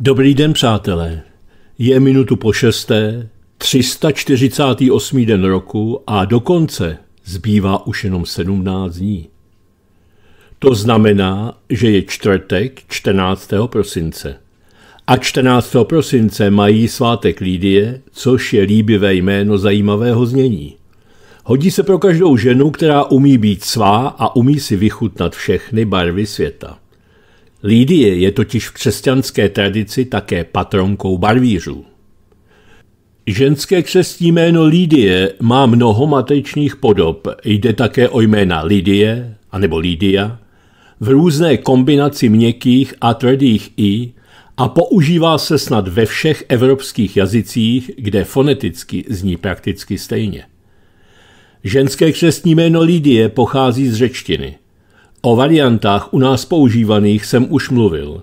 Dobrý den, přátelé. Je minutu po šesté, 348. den roku a dokonce zbývá už jenom 17 dní. To znamená, že je čtvrtek 14. prosince. A 14. prosince mají svátek Lídie, což je líbivé jméno zajímavého znění. Hodí se pro každou ženu, která umí být svá a umí si vychutnat všechny barvy světa. Lídie je totiž v křesťanské tradici také patronkou barvířů. Ženské křestní jméno Lídie má mnoho matečních podob, jde také o jména Lidie anebo Lídia, v různé kombinaci měkkých a tvrdých i a používá se snad ve všech evropských jazycích, kde foneticky zní prakticky stejně. Ženské křestní jméno Lídie pochází z řečtiny – O variantách u nás používaných jsem už mluvil.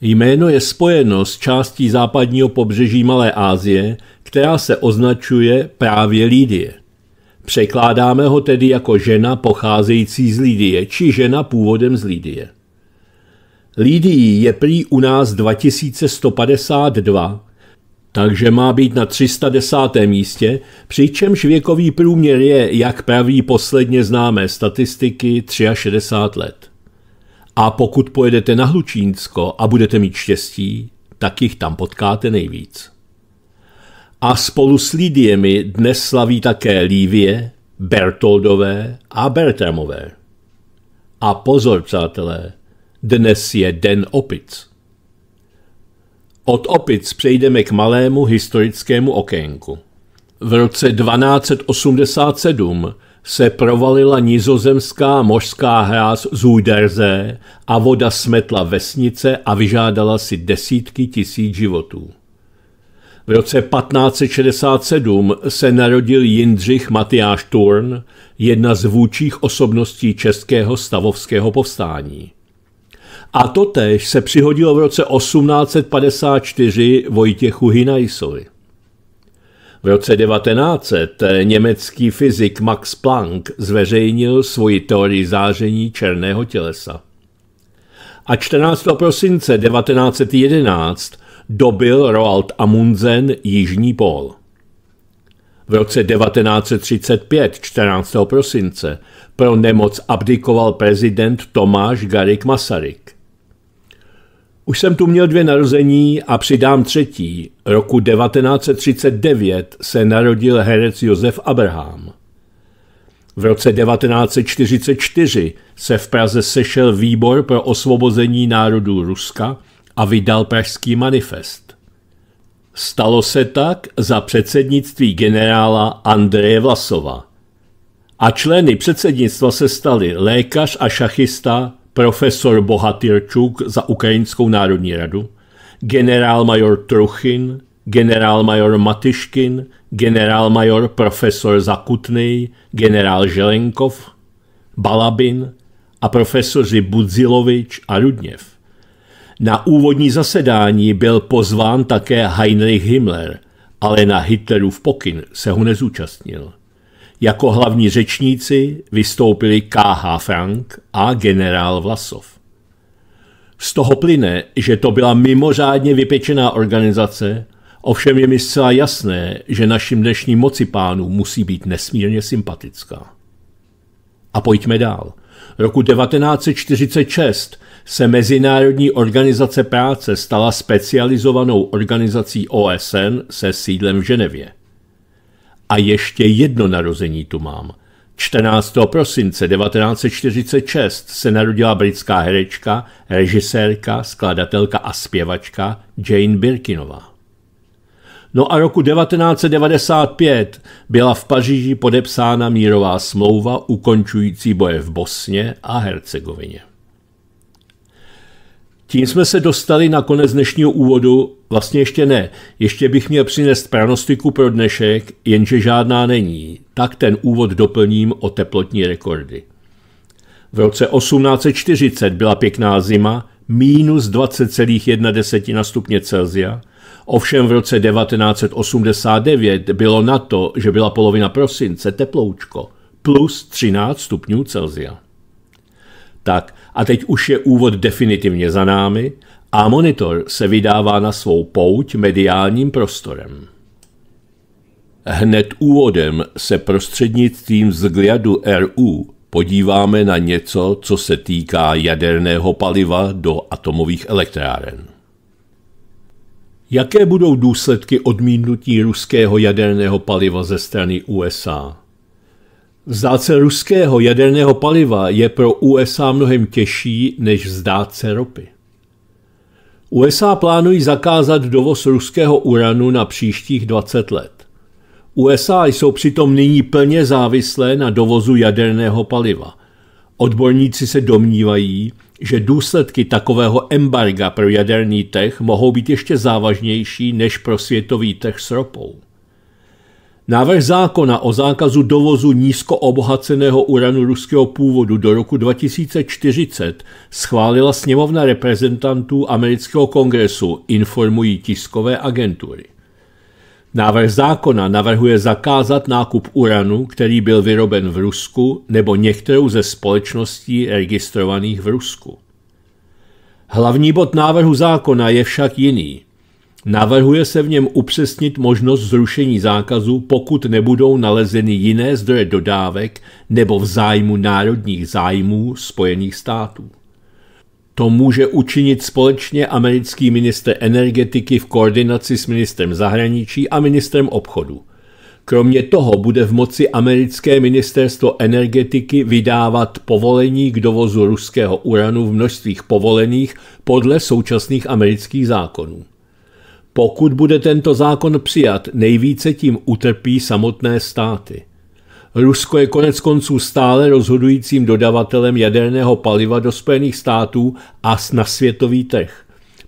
Jméno je spojeno s částí západního pobřeží Malé Asie, která se označuje právě Lídie. Překládáme ho tedy jako žena pocházející z Lídie, či žena původem z Lídie. Lídií je prý u nás 2152 takže má být na 310. místě, přičemž věkový průměr je, jak praví posledně známé statistiky, 63 let. A pokud pojedete na Hlučínsko a budete mít štěstí, tak jich tam potkáte nejvíc. A spolu s Lidiemi dnes slaví také Lívie, Bertoldové a Bertramové. A pozor, přátelé, dnes je den opic. Od opic přejdeme k malému historickému okénku. V roce 1287 se provalila nizozemská mořská hráz Zuiderzee a voda smetla vesnice a vyžádala si desítky tisíc životů. V roce 1567 se narodil Jindřich Matyáš Turn, jedna z vůčích osobností českého stavovského povstání. A totéž se přihodilo v roce 1854 Vojtěchu Hinajsovi. V roce 1900 německý fyzik Max Planck zveřejnil svoji teorii záření černého tělesa. A 14. prosince 1911 dobil Roald Amundsen Jižní pól. V roce 1935, 14. prosince, pro nemoc abdikoval prezident Tomáš Garik Masaryk. Už jsem tu měl dvě narození a přidám třetí. Roku 1939 se narodil herec Josef Abraham. V roce 1944 se v Praze sešel výbor pro osvobození národů Ruska a vydal Pražský manifest. Stalo se tak za předsednictví generála Andreje Vlasova. A členy předsednictva se stali lékař a šachista profesor Bohatyrčuk za Ukrajinskou národní radu, generálmajor Truchin, generálmajor Matyškin, generálmajor profesor Zakutnej, generál Želenkov, Balabin a profesoři Budzilovič a Rudněv. Na úvodní zasedání byl pozván také Heinrich Himmler, ale na Hitlerův pokyn se ho nezúčastnil. Jako hlavní řečníci vystoupili K.H. Frank a generál Vlasov. Z toho plyne, že to byla mimořádně vypečená organizace, ovšem je mi zcela jasné, že našim dnešním mocipánům musí být nesmírně sympatická. A pojďme dál. Roku 1946 se Mezinárodní organizace práce stala specializovanou organizací OSN se sídlem v Ženevě. A ještě jedno narození tu mám. 14. prosince 1946 se narodila britská herečka, režisérka, skladatelka a zpěvačka Jane Birkinová. No a roku 1995 byla v Paříži podepsána mírová smlouva ukončující boje v Bosně a Hercegovině. Tím jsme se dostali na konec dnešního úvodu, vlastně ještě ne. Ještě bych měl přinést pranostiku pro dnešek, jenže žádná není. Tak ten úvod doplním o teplotní rekordy. V roce 1840 byla pěkná zima, minus 20,1 stupně Celsia, ovšem v roce 1989 bylo na to, že byla polovina prosince teploučko, plus 13 stupňů Celsia. Tak, a teď už je úvod definitivně za námi a monitor se vydává na svou pouť mediálním prostorem. Hned úvodem se prostřednictvím vzhledu RU podíváme na něco, co se týká jaderného paliva do atomových elektráren. Jaké budou důsledky odmítnutí ruského jaderného paliva ze strany USA? Vzdát se ruského jaderného paliva je pro USA mnohem těžší, než vzdát se ropy. USA plánují zakázat dovoz ruského uranu na příštích 20 let. USA jsou přitom nyní plně závislé na dovozu jaderného paliva. Odborníci se domnívají, že důsledky takového embarga pro jaderný tech mohou být ještě závažnější než pro světový trh s ropou. Návrh zákona o zákazu dovozu nízkoobohaceného uranu ruského původu do roku 2040 schválila sněmovna reprezentantů amerického kongresu, informují tiskové agentury. Návrh zákona navrhuje zakázat nákup uranu, který byl vyroben v Rusku nebo některou ze společností registrovaných v Rusku. Hlavní bod návrhu zákona je však jiný – Navrhuje se v něm upřesnit možnost zrušení zákazu, pokud nebudou nalezeny jiné zdroje dodávek nebo v zájmu národních zájmů Spojených států. To může učinit společně americký minister energetiky v koordinaci s ministrem zahraničí a ministrem obchodu. Kromě toho bude v moci americké ministerstvo energetiky vydávat povolení k dovozu ruského uranu v množstvích povolených podle současných amerických zákonů. Pokud bude tento zákon přijat, nejvíce tím utrpí samotné státy. Rusko je konec konců stále rozhodujícím dodavatelem jaderného paliva do Spojených států a na světový trh.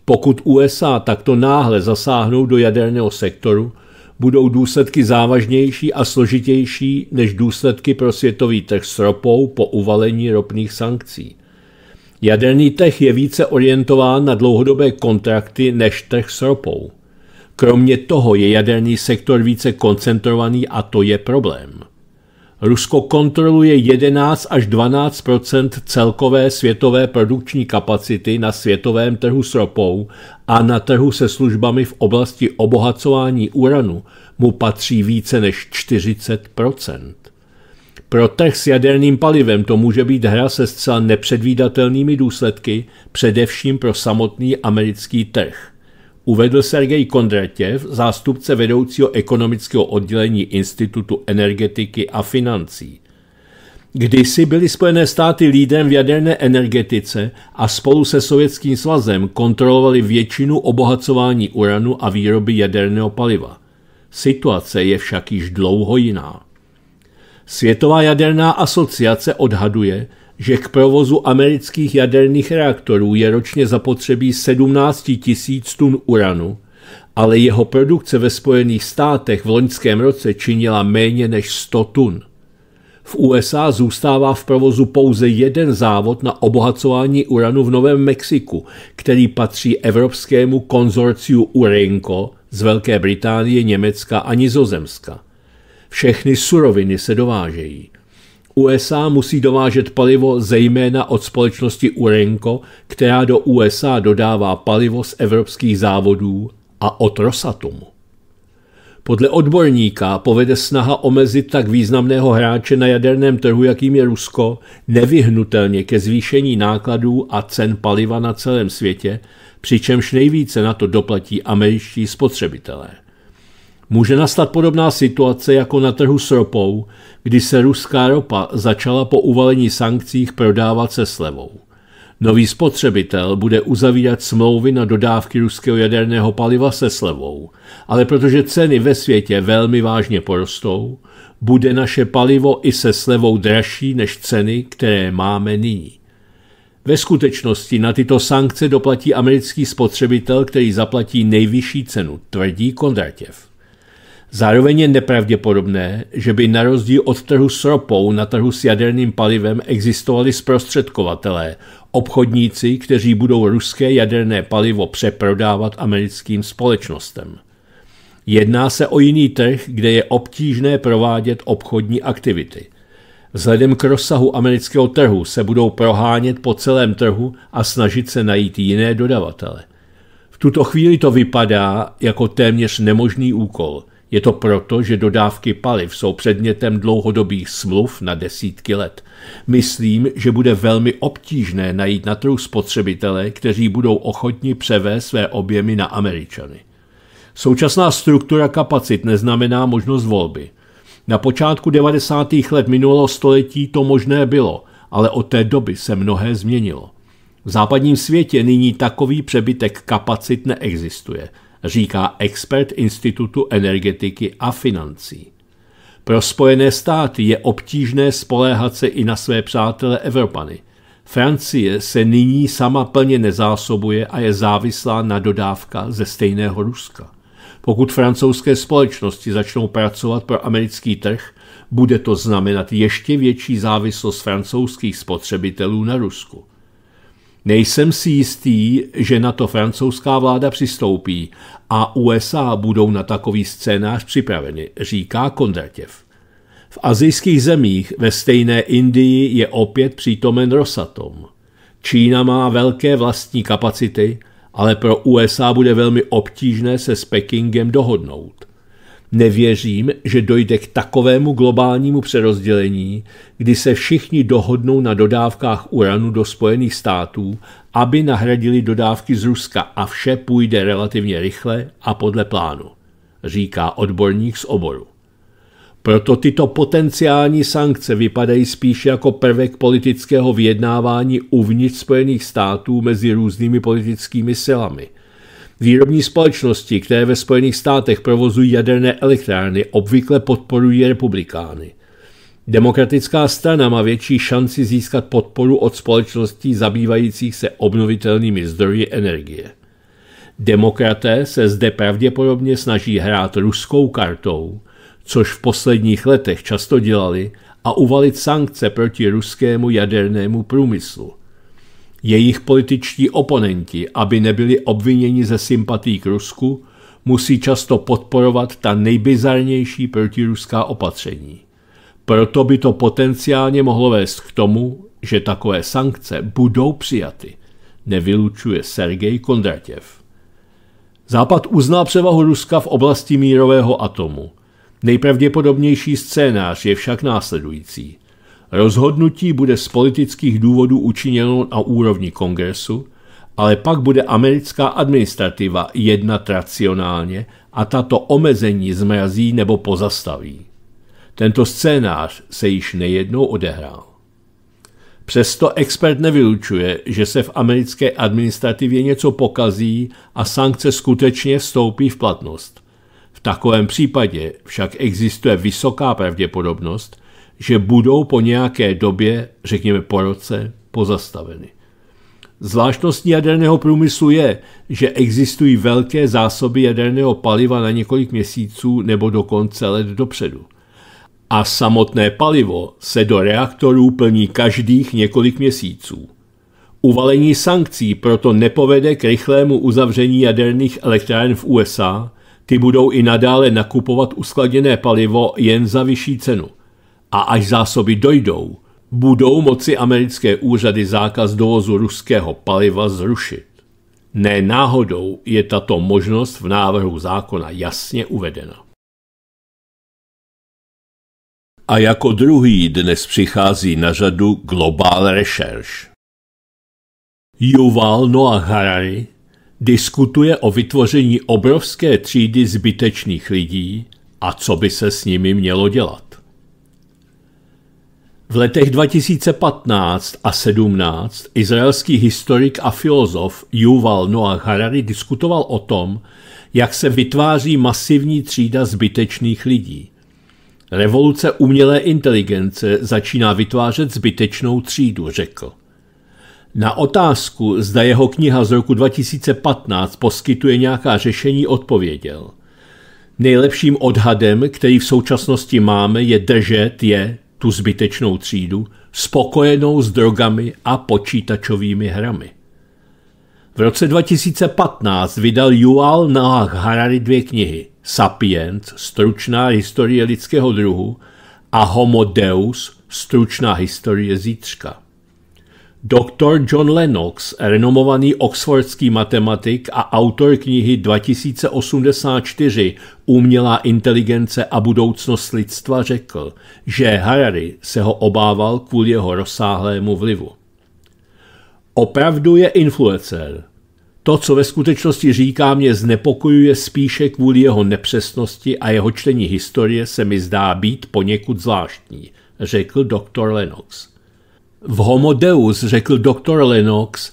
Pokud USA takto náhle zasáhnou do jaderného sektoru, budou důsledky závažnější a složitější než důsledky pro světový trh s ropou po uvalení ropných sankcí. Jaderný trh je více orientován na dlouhodobé kontrakty než trh s ropou. Kromě toho je jaderný sektor více koncentrovaný a to je problém. Rusko kontroluje 11 až 12 celkové světové produkční kapacity na světovém trhu s ropou a na trhu se službami v oblasti obohacování uranu mu patří více než 40 Pro trh s jaderným palivem to může být hra se zcela nepředvídatelnými důsledky, především pro samotný americký trh – uvedl Sergej Kondratěv, zástupce vedoucího ekonomického oddělení Institutu energetiky a financí. Kdysi byly Spojené státy lídrem v jaderné energetice a spolu se Sovětským svazem kontrolovali většinu obohacování uranu a výroby jaderného paliva. Situace je však již dlouho jiná. Světová jaderná asociace odhaduje, že k provozu amerických jaderných reaktorů je ročně zapotřebí 17 000 tun uranu, ale jeho produkce ve Spojených státech v loňském roce činila méně než 100 tun. V USA zůstává v provozu pouze jeden závod na obohacování uranu v Novém Mexiku, který patří Evropskému konzorciu Urenco z Velké Británie, Německa a Nizozemska. Všechny suroviny se dovážejí. USA musí dovážet palivo zejména od společnosti Urenco, která do USA dodává palivo z evropských závodů a od Rosatomu. Podle odborníka povede snaha omezit tak významného hráče na jaderném trhu, jakým je Rusko, nevyhnutelně ke zvýšení nákladů a cen paliva na celém světě, přičemž nejvíce na to doplatí američtí spotřebitelé. Může nastat podobná situace jako na trhu s ropou, kdy se ruská ropa začala po uvalení sankcích prodávat se slevou. Nový spotřebitel bude uzavírat smlouvy na dodávky ruského jaderného paliva se slevou, ale protože ceny ve světě velmi vážně porostou, bude naše palivo i se slevou dražší než ceny, které máme nyní. Ve skutečnosti na tyto sankce doplatí americký spotřebitel, který zaplatí nejvyšší cenu, tvrdí Kondratěv. Zároveň je nepravděpodobné, že by na rozdíl od trhu s ropou na trhu s jaderným palivem existovali zprostředkovatelé, obchodníci, kteří budou ruské jaderné palivo přeprodávat americkým společnostem. Jedná se o jiný trh, kde je obtížné provádět obchodní aktivity. Vzhledem k rozsahu amerického trhu se budou prohánět po celém trhu a snažit se najít jiné dodavatele. V tuto chvíli to vypadá jako téměř nemožný úkol – je to proto, že dodávky paliv jsou předmětem dlouhodobých smluv na desítky let. Myslím, že bude velmi obtížné najít na trhu spotřebitele, kteří budou ochotni převést své objemy na Američany. Současná struktura kapacit neznamená možnost volby. Na počátku 90. let minulého století to možné bylo, ale od té doby se mnohé změnilo. V západním světě nyní takový přebytek kapacit neexistuje – říká expert Institutu energetiky a financí. Pro Spojené státy je obtížné spoléhat se i na své přátele Evropany. Francie se nyní sama plně nezásobuje a je závislá na dodávka ze stejného Ruska. Pokud francouzské společnosti začnou pracovat pro americký trh, bude to znamenat ještě větší závislost francouzských spotřebitelů na Rusku. Nejsem si jistý, že na to francouzská vláda přistoupí a USA budou na takový scénář připraveni, říká Kondratěv. V azijských zemích ve stejné Indii je opět přítomen Rosatom. Čína má velké vlastní kapacity, ale pro USA bude velmi obtížné se s Pekingem dohodnout. Nevěřím, že dojde k takovému globálnímu přerozdělení, kdy se všichni dohodnou na dodávkách uranu do Spojených států, aby nahradili dodávky z Ruska a vše půjde relativně rychle a podle plánu, říká odborník z oboru. Proto tyto potenciální sankce vypadají spíše jako prvek politického vyjednávání uvnitř Spojených států mezi různými politickými silami – Výrobní společnosti, které ve Spojených státech provozují jaderné elektrárny, obvykle podporují republikány. Demokratická strana má větší šanci získat podporu od společností zabývajících se obnovitelnými zdroji energie. Demokraté se zde pravděpodobně snaží hrát ruskou kartou, což v posledních letech často dělali, a uvalit sankce proti ruskému jadernému průmyslu – jejich političtí oponenti, aby nebyli obviněni ze sympatí k Rusku, musí často podporovat ta nejbizarnější protiruská opatření. Proto by to potenciálně mohlo vést k tomu, že takové sankce budou přijaty, nevylučuje Sergej Kondratěv. Západ uzná převahu Ruska v oblasti mírového atomu. Nejpravděpodobnější scénář je však následující – Rozhodnutí bude z politických důvodů učiněno na úrovni kongresu, ale pak bude americká administrativa jednat racionálně a tato omezení zmrazí nebo pozastaví. Tento scénář se již nejednou odehrál. Přesto expert nevylučuje, že se v americké administrativě něco pokazí a sankce skutečně vstoupí v platnost. V takovém případě však existuje vysoká pravděpodobnost, že budou po nějaké době, řekněme po roce, pozastaveny. Zvláštností jaderného průmyslu je, že existují velké zásoby jaderného paliva na několik měsíců nebo dokonce let dopředu. A samotné palivo se do reaktorů plní každých několik měsíců. Uvalení sankcí proto nepovede k rychlému uzavření jaderných elektráren v USA, ty budou i nadále nakupovat uskladněné palivo jen za vyšší cenu. A až zásoby dojdou, budou moci americké úřady zákaz dovozu ruského paliva zrušit. Ne náhodou je tato možnost v návrhu zákona jasně uvedena. A jako druhý dnes přichází na řadu Global Research. Yuval Noah Harari diskutuje o vytvoření obrovské třídy zbytečných lidí a co by se s nimi mělo dělat. V letech 2015 a 17 izraelský historik a filozof Yuval Noah Harari diskutoval o tom, jak se vytváří masivní třída zbytečných lidí. Revoluce umělé inteligence začíná vytvářet zbytečnou třídu, řekl. Na otázku, zda jeho kniha z roku 2015 poskytuje nějaká řešení, odpověděl. Nejlepším odhadem, který v současnosti máme, je držet je tu zbytečnou třídu, spokojenou s drogami a počítačovými hrami. V roce 2015 vydal Yuval Noah Harari dvě knihy Sapiens, stručná historie lidského druhu a Homo Deus, stručná historie zítřka. Doktor John Lennox, renomovaný oxfordský matematik a autor knihy 2084 Umělá inteligence a budoucnost lidstva řekl, že Harari se ho obával kvůli jeho rozsáhlému vlivu. Opravdu je influencer. To, co ve skutečnosti říká, mě znepokojuje spíše kvůli jeho nepřesnosti a jeho čtení historie se mi zdá být poněkud zvláštní, řekl doktor Lennox. V Homo Deus řekl doktor Lennox,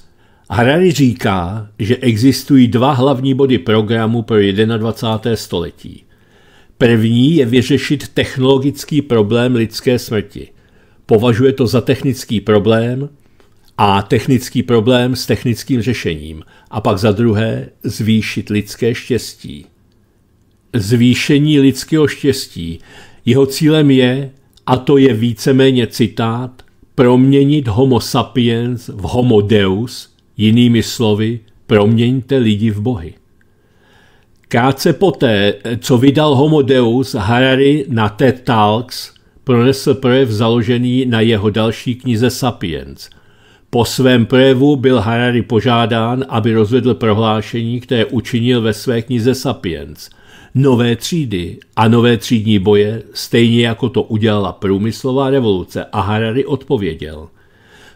Harari říká, že existují dva hlavní body programu pro 21. století. První je vyřešit technologický problém lidské smrti. Považuje to za technický problém a technický problém s technickým řešením. A pak za druhé zvýšit lidské štěstí. Zvýšení lidského štěstí. Jeho cílem je, a to je víceméně citát, proměnit homo sapiens v homo deus, jinými slovy, proměňte lidi v bohy. Krátce poté, co vydal Homo Deus, Harari na TED Talks pronesl projev založený na jeho další knize Sapiens. Po svém projevu byl Harari požádán, aby rozvedl prohlášení, které učinil ve své knize Sapiens – nové třídy a nové třídní boje, stejně jako to udělala průmyslová revoluce a Harari odpověděl.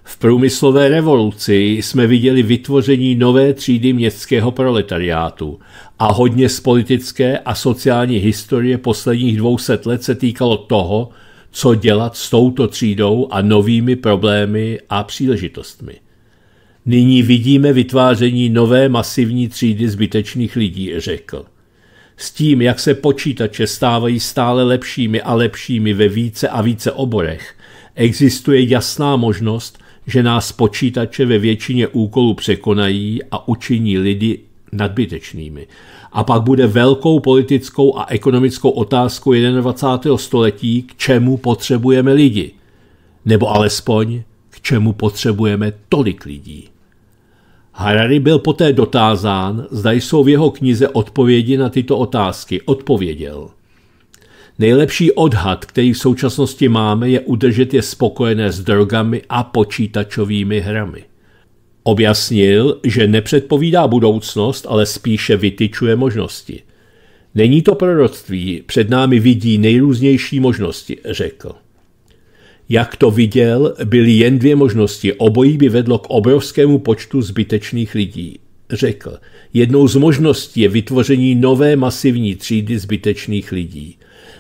V průmyslové revoluci jsme viděli vytvoření nové třídy městského proletariátu a hodně z politické a sociální historie posledních dvou set let se týkalo toho, co dělat s touto třídou a novými problémy a příležitostmi. Nyní vidíme vytváření nové masivní třídy zbytečných lidí, řekl s tím, jak se počítače stávají stále lepšími a lepšími ve více a více oborech, existuje jasná možnost, že nás počítače ve většině úkolů překonají a učiní lidi nadbytečnými. A pak bude velkou politickou a ekonomickou otázkou 21. století, k čemu potřebujeme lidi. Nebo alespoň, k čemu potřebujeme tolik lidí. Harari byl poté dotázán, zda jsou v jeho knize odpovědi na tyto otázky. Odpověděl. Nejlepší odhad, který v současnosti máme, je udržet je spokojené s drogami a počítačovými hrami. Objasnil, že nepředpovídá budoucnost, ale spíše vytyčuje možnosti. Není to proroctví, před námi vidí nejrůznější možnosti, řekl jak to viděl, byly jen dvě možnosti. Obojí by vedlo k obrovskému počtu zbytečných lidí. Řekl, jednou z možností je vytvoření nové masivní třídy zbytečných lidí.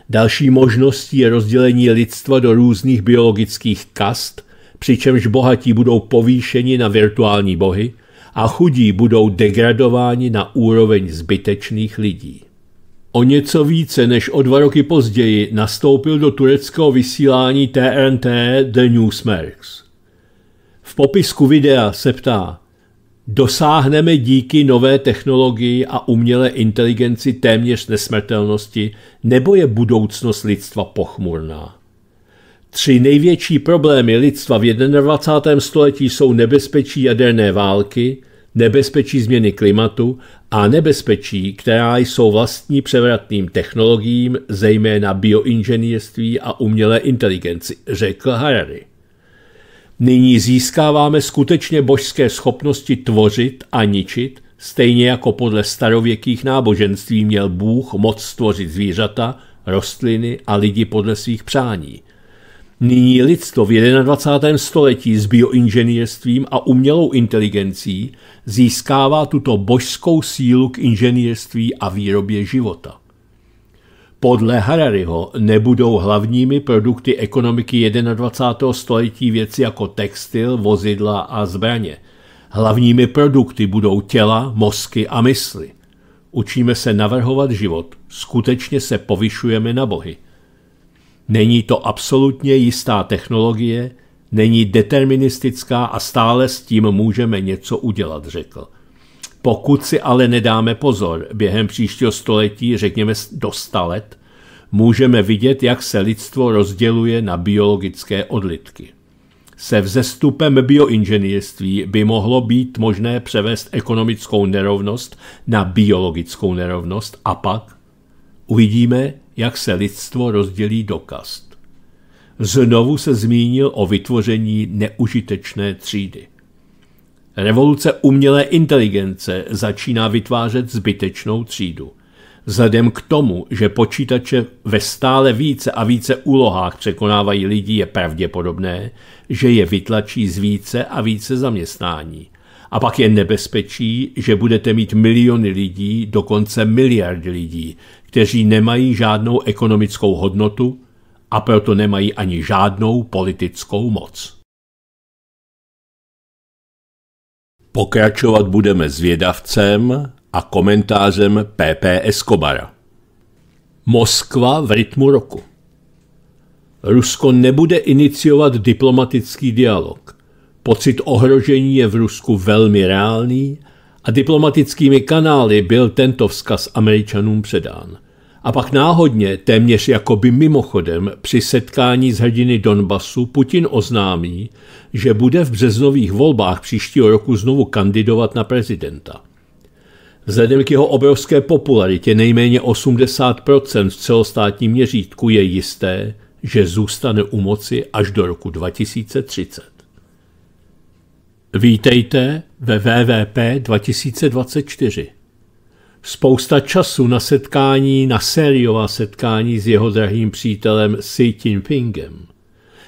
Další možností je rozdělení lidstva do různých biologických kast, přičemž bohatí budou povýšeni na virtuální bohy a chudí budou degradováni na úroveň zbytečných lidí. O něco více než o dva roky později nastoupil do tureckého vysílání TNT The Newsmax. V popisku videa se ptá, dosáhneme díky nové technologii a umělé inteligenci téměř nesmrtelnosti, nebo je budoucnost lidstva pochmurná? Tři největší problémy lidstva v 21. století jsou nebezpečí jaderné války, nebezpečí změny klimatu a nebezpečí, která jsou vlastní převratným technologiím, zejména bioinženýrství a umělé inteligenci, řekl Harari. Nyní získáváme skutečně božské schopnosti tvořit a ničit, stejně jako podle starověkých náboženství měl Bůh moc stvořit zvířata, rostliny a lidi podle svých přání – Nyní lidstvo v 21. století s bioinženýrstvím a umělou inteligencí získává tuto božskou sílu k inženýrství a výrobě života. Podle Harariho nebudou hlavními produkty ekonomiky 21. století věci jako textil, vozidla a zbraně. Hlavními produkty budou těla, mozky a mysli. Učíme se navrhovat život, skutečně se povyšujeme na bohy – Není to absolutně jistá technologie, není deterministická a stále s tím můžeme něco udělat, řekl. Pokud si ale nedáme pozor během příštího století, řekněme do sta let, můžeme vidět, jak se lidstvo rozděluje na biologické odlitky. Se vzestupem bioinženýrství by mohlo být možné převést ekonomickou nerovnost na biologickou nerovnost a pak uvidíme, jak se lidstvo rozdělí do kast. Znovu se zmínil o vytvoření neužitečné třídy. Revoluce umělé inteligence začíná vytvářet zbytečnou třídu. Vzhledem k tomu, že počítače ve stále více a více úlohách překonávají lidi, je pravděpodobné, že je vytlačí z více a více zaměstnání – a pak je nebezpečí, že budete mít miliony lidí, dokonce miliardy lidí, kteří nemají žádnou ekonomickou hodnotu a proto nemají ani žádnou politickou moc. Pokračovat budeme s vědavcem a komentářem PP Escobara. Moskva v rytmu roku. Rusko nebude iniciovat diplomatický dialog. Pocit ohrožení je v Rusku velmi reálný a diplomatickými kanály byl tento vzkaz Američanům předán. A pak náhodně, téměř jakoby mimochodem, při setkání s hrdiny Donbasu Putin oznámí, že bude v březnových volbách příštího roku znovu kandidovat na prezidenta. Vzhledem k jeho obrovské popularitě nejméně 80% v celostátním měřítku je jisté, že zůstane u moci až do roku 2030. Vítejte ve VVP 2024. Spousta času na setkání, na sériová setkání s jeho drahým přítelem Xi Jinpingem.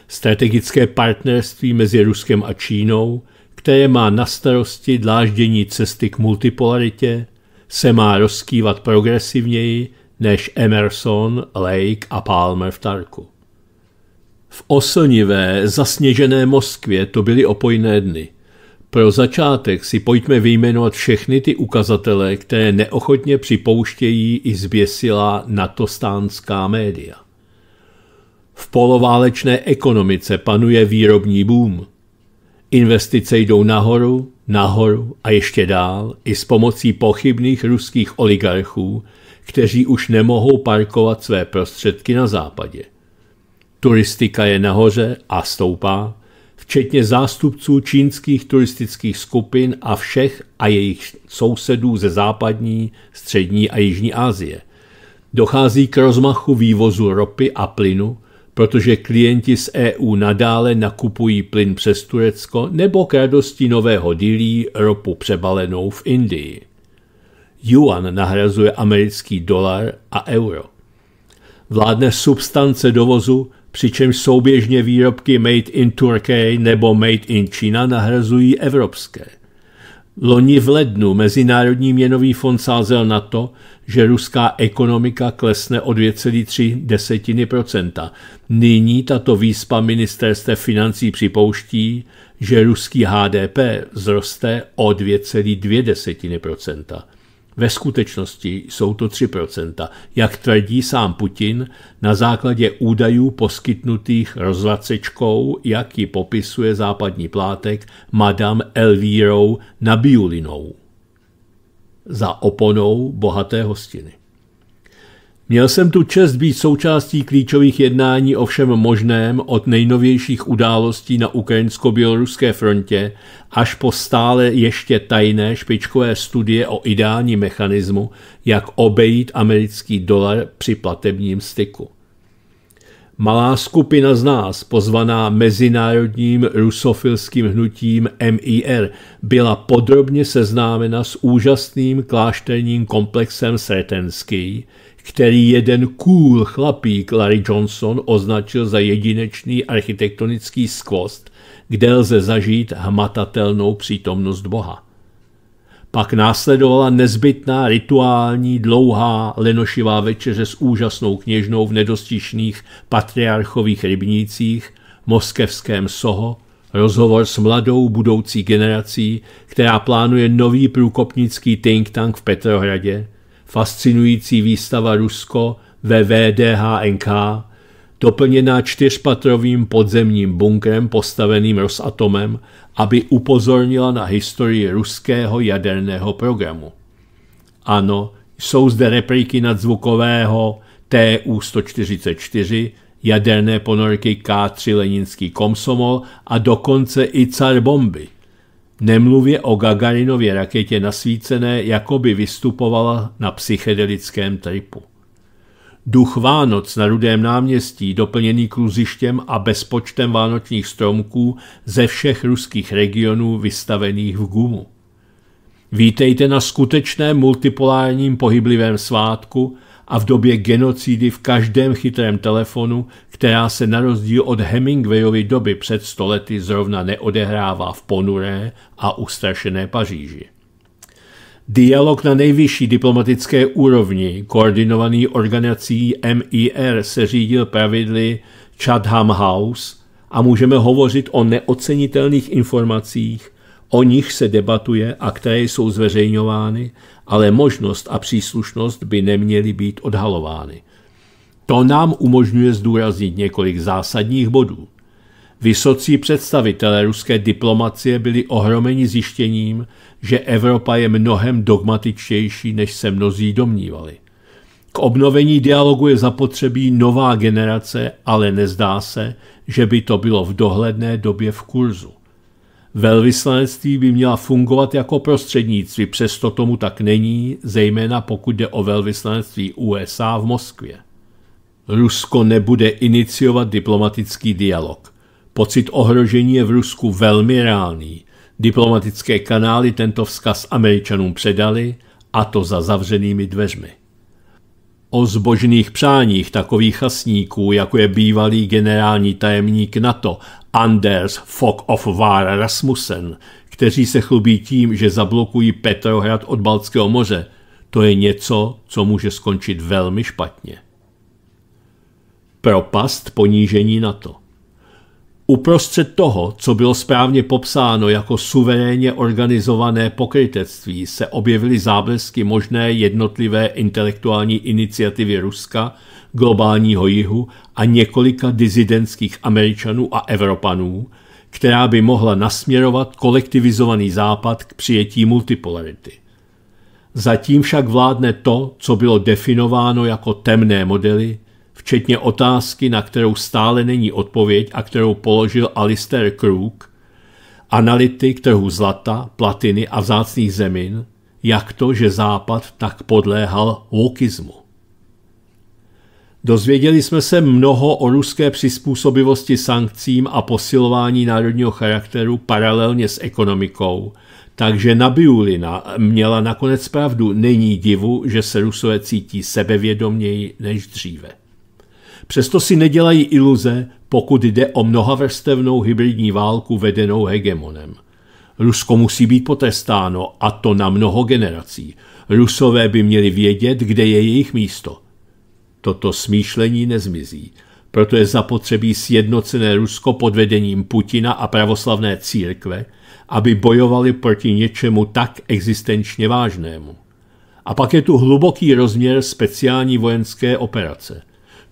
Strategické partnerství mezi Ruskem a Čínou, které má na starosti dláždění cesty k multipolaritě, se má rozkývat progresivněji než Emerson, Lake a Palmer v Tarku. V oslnivé, zasněžené Moskvě to byly opojné dny – pro začátek si pojďme vyjmenovat všechny ty ukazatele, které neochotně připouštějí i zběsila natostánská média. V poloválečné ekonomice panuje výrobní boom. Investice jdou nahoru, nahoru a ještě dál i s pomocí pochybných ruských oligarchů, kteří už nemohou parkovat své prostředky na západě. Turistika je nahoře a stoupá, včetně zástupců čínských turistických skupin a všech a jejich sousedů ze západní, střední a jižní Asie. Dochází k rozmachu vývozu ropy a plynu, protože klienti z EU nadále nakupují plyn přes Turecko nebo k radosti nového dílí ropu přebalenou v Indii. Yuan nahrazuje americký dolar a euro. Vládne substance dovozu, přičemž souběžně výrobky Made in Turkey nebo Made in China nahrazují evropské. Loni v lednu Mezinárodní měnový fond sázel na to, že ruská ekonomika klesne o 2,3 Nyní tato výspa ministerstve financí připouští, že ruský HDP zroste o 2,2 ve skutečnosti jsou to 3%, jak tvrdí sám Putin na základě údajů poskytnutých rozlacečkou, jak ji popisuje západní plátek, madam Elvírou Nabiulinou. Za oponou bohaté hostiny. Měl jsem tu čest být součástí klíčových jednání o všem možném od nejnovějších událostí na ukrajinsko-běloruské frontě až po stále ještě tajné špičkové studie o ideální mechanismu, jak obejít americký dolar při platebním styku. Malá skupina z nás, pozvaná mezinárodním rusofilským hnutím MIR, byla podrobně seznámena s úžasným klášterním komplexem Sretenský, který jeden cool chlapík Larry Johnson označil za jedinečný architektonický skvost, kde lze zažít hmatatelnou přítomnost Boha. Pak následovala nezbytná rituální, dlouhá, lenošivá večeře s úžasnou kněžnou v nedostišných patriarchových rybnících, moskevském Soho, rozhovor s mladou budoucí generací, která plánuje nový průkopnický think tank v Petrohradě, fascinující výstava Rusko ve VDHNK, doplněná čtyřpatrovým podzemním bunkrem postaveným Rosatomem, aby upozornila na historii ruského jaderného programu. Ano, jsou zde repliky nadzvukového TU-144, jaderné ponorky K3 Leninský komsomol a dokonce i car bomby – Nemluvě o Gagarinově raketě nasvícené, jako by vystupovala na psychedelickém tripu. Duch Vánoc na Rudém náměstí, doplněný kluzištěm a bezpočtem vánočních stromků ze všech ruských regionů vystavených v gumu. Vítejte na skutečném multipolárním pohyblivém svátku – a v době genocidy v každém chytrém telefonu, která se na rozdíl od Hemingwayovy doby před stolety zrovna neodehrává v ponuré a ustrašené Paříži. Dialog na nejvyšší diplomatické úrovni, koordinovaný organizací MIR, se řídil pravidly Chatham House a můžeme hovořit o neocenitelných informacích, o nich se debatuje a které jsou zveřejňovány ale možnost a příslušnost by neměly být odhalovány. To nám umožňuje zdůraznit několik zásadních bodů. Vysocí představitelé ruské diplomacie byli ohromeni zjištěním, že Evropa je mnohem dogmatičtější, než se mnozí domnívali. K obnovení dialogu je zapotřebí nová generace, ale nezdá se, že by to bylo v dohledné době v kurzu. Velvyslanectví by měla fungovat jako prostřednictví, přesto tomu tak není, zejména pokud jde o velvyslanectví USA v Moskvě. Rusko nebude iniciovat diplomatický dialog. Pocit ohrožení je v Rusku velmi reálný. Diplomatické kanály tento vzkaz Američanům předali, a to za zavřenými dveřmi. O zbožných přáních takových chasníků, jako je bývalý generální tajemník NATO Anders Fock of War Rasmussen, kteří se chlubí tím, že zablokují Petrohrad od Baltského moře, to je něco, co může skončit velmi špatně. Propast ponížení NATO Uprostřed toho, co bylo správně popsáno jako suverénně organizované pokrytectví, se objevily záblesky možné jednotlivé intelektuální iniciativy Ruska, globálního jihu a několika dizidentských Američanů a Evropanů, která by mohla nasměrovat kolektivizovaný západ k přijetí multipolarity. Zatím však vládne to, co bylo definováno jako temné modely – včetně otázky, na kterou stále není odpověď a kterou položil Alistair Krug, analytik trhu zlata, platiny a vzácných zemin, jak to, že Západ tak podléhal wokismu. Dozvěděli jsme se mnoho o ruské přizpůsobivosti sankcím a posilování národního charakteru paralelně s ekonomikou, takže Nabiulina měla nakonec pravdu, není divu, že se Rusové cítí sebevědoměji než dříve. Přesto si nedělají iluze, pokud jde o mnohavrstevnou hybridní válku vedenou hegemonem. Rusko musí být potestáno, a to na mnoho generací. Rusové by měli vědět, kde je jejich místo. Toto smýšlení nezmizí. Proto je zapotřebí sjednocené Rusko pod vedením Putina a pravoslavné církve, aby bojovali proti něčemu tak existenčně vážnému. A pak je tu hluboký rozměr speciální vojenské operace.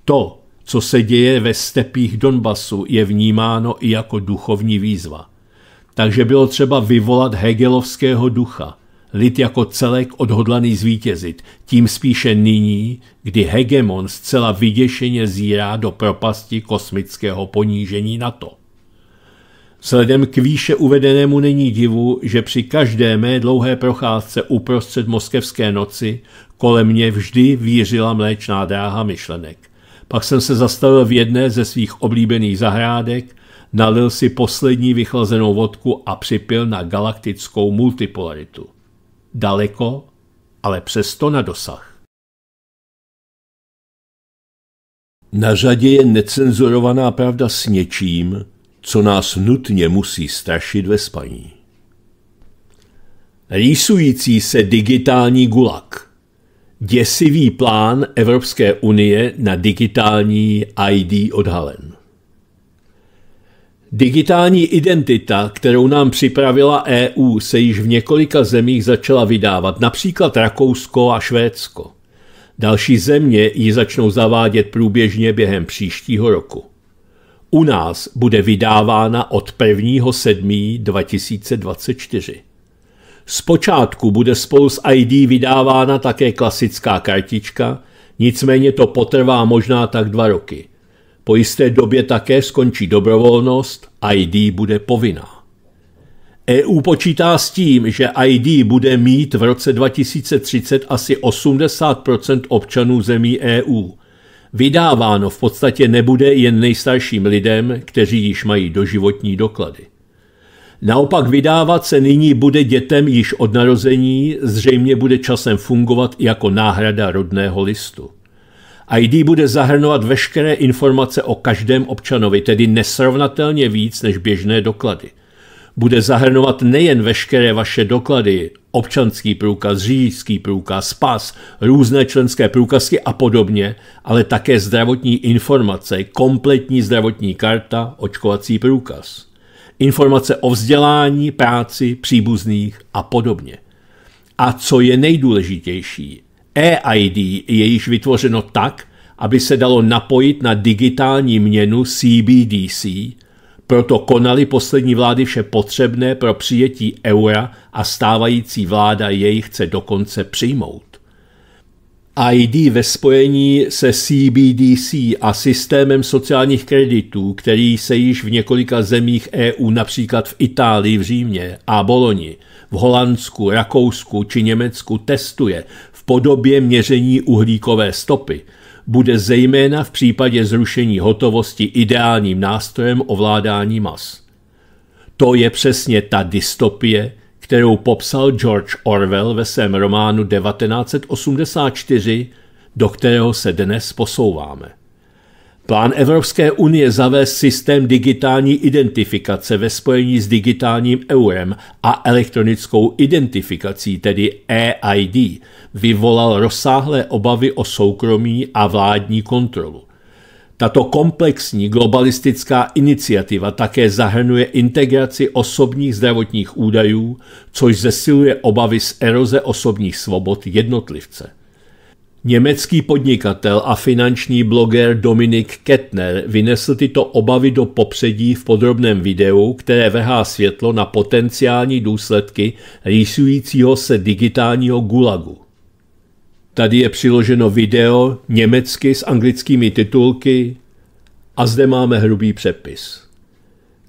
To, co se děje ve stepích Donbasu, je vnímáno i jako duchovní výzva. Takže bylo třeba vyvolat hegelovského ducha, lid jako celek odhodlaný zvítězit, tím spíše nyní, kdy hegemon zcela vyděšeně zírá do propasti kosmického ponížení NATO. Vzhledem k výše uvedenému není divu, že při každé mé dlouhé procházce uprostřed moskevské noci kolem mě vždy vířila mléčná dráha myšlenek. Pak jsem se zastavil v jedné ze svých oblíbených zahrádek, nalil si poslední vychlazenou vodku a připil na galaktickou multipolaritu. Daleko, ale přesto na dosah. Na řadě je necenzurovaná pravda s něčím, co nás nutně musí strašit ve spaní. Rýsující se digitální gulak – Děsivý plán Evropské unie na digitální ID odhalen. Digitální identita, kterou nám připravila EU, se již v několika zemích začala vydávat, například Rakousko a Švédsko. Další země ji začnou zavádět průběžně během příštího roku. U nás bude vydávána od 1. 7. 2024. Zpočátku bude spolu s ID vydávána také klasická kartička, nicméně to potrvá možná tak dva roky. Po jisté době také skončí dobrovolnost, ID bude povinná. EU počítá s tím, že ID bude mít v roce 2030 asi 80 občanů zemí EU. Vydáváno v podstatě nebude jen nejstarším lidem, kteří již mají doživotní doklady. Naopak vydávat se nyní bude dětem již od narození, zřejmě bude časem fungovat i jako náhrada rodného listu. ID bude zahrnovat veškeré informace o každém občanovi, tedy nesrovnatelně víc než běžné doklady. Bude zahrnovat nejen veškeré vaše doklady, občanský průkaz, řidičský průkaz, pas, různé členské průkazky a podobně, ale také zdravotní informace, kompletní zdravotní karta, očkovací průkaz informace o vzdělání, práci, příbuzných a podobně. A co je nejdůležitější, EID je již vytvořeno tak, aby se dalo napojit na digitální měnu CBDC, proto konali poslední vlády vše potřebné pro přijetí eura a stávající vláda jej chce dokonce přijmout. ID ve spojení se CBDC a systémem sociálních kreditů, který se již v několika zemích EU, například v Itálii, v Římě a Boloni, v Holandsku, Rakousku či Německu testuje v podobě měření uhlíkové stopy, bude zejména v případě zrušení hotovosti ideálním nástrojem ovládání mas. To je přesně ta dystopie, kterou popsal George Orwell ve svém románu 1984, do kterého se dnes posouváme. Plán Evropské unie zavést systém digitální identifikace ve spojení s digitálním eurem a elektronickou identifikací, tedy EID, vyvolal rozsáhlé obavy o soukromí a vládní kontrolu. Tato komplexní globalistická iniciativa také zahrnuje integraci osobních zdravotních údajů, což zesiluje obavy z eroze osobních svobod jednotlivce. Německý podnikatel a finanční bloger Dominik Kettner vynesl tyto obavy do popředí v podrobném videu, které vehá světlo na potenciální důsledky rýsujícího se digitálního gulagu. Tady je přiloženo video německy s anglickými titulky a zde máme hrubý přepis.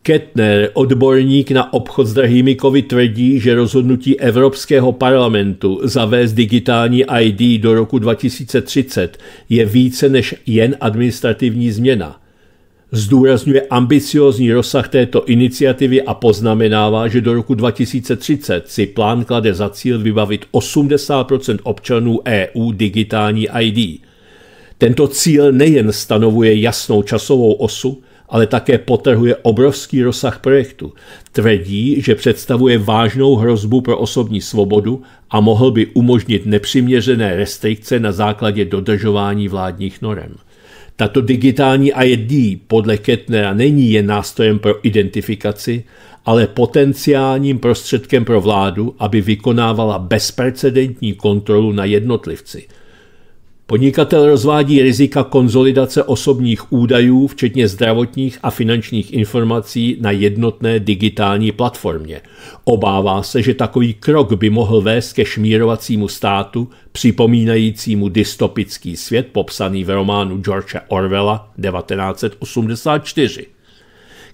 Ketner, odborník na obchod s drahými kovy, tvrdí, že rozhodnutí Evropského parlamentu zavést digitální ID do roku 2030 je více než jen administrativní změna – Zdůrazňuje ambiciozní rozsah této iniciativy a poznamenává, že do roku 2030 si plán klade za cíl vybavit 80 občanů EU digitální ID. Tento cíl nejen stanovuje jasnou časovou osu, ale také potrhuje obrovský rozsah projektu. Tvrdí, že představuje vážnou hrozbu pro osobní svobodu a mohl by umožnit nepřiměřené restrikce na základě dodržování vládních norem. Tato digitální ID podle Ketnera není jen nástrojem pro identifikaci, ale potenciálním prostředkem pro vládu, aby vykonávala bezprecedentní kontrolu na jednotlivci – Podnikatel rozvádí rizika konzolidace osobních údajů, včetně zdravotních a finančních informací na jednotné digitální platformě. Obává se, že takový krok by mohl vést ke šmírovacímu státu, připomínajícímu dystopický svět popsaný v románu Georgea Orwella 1984.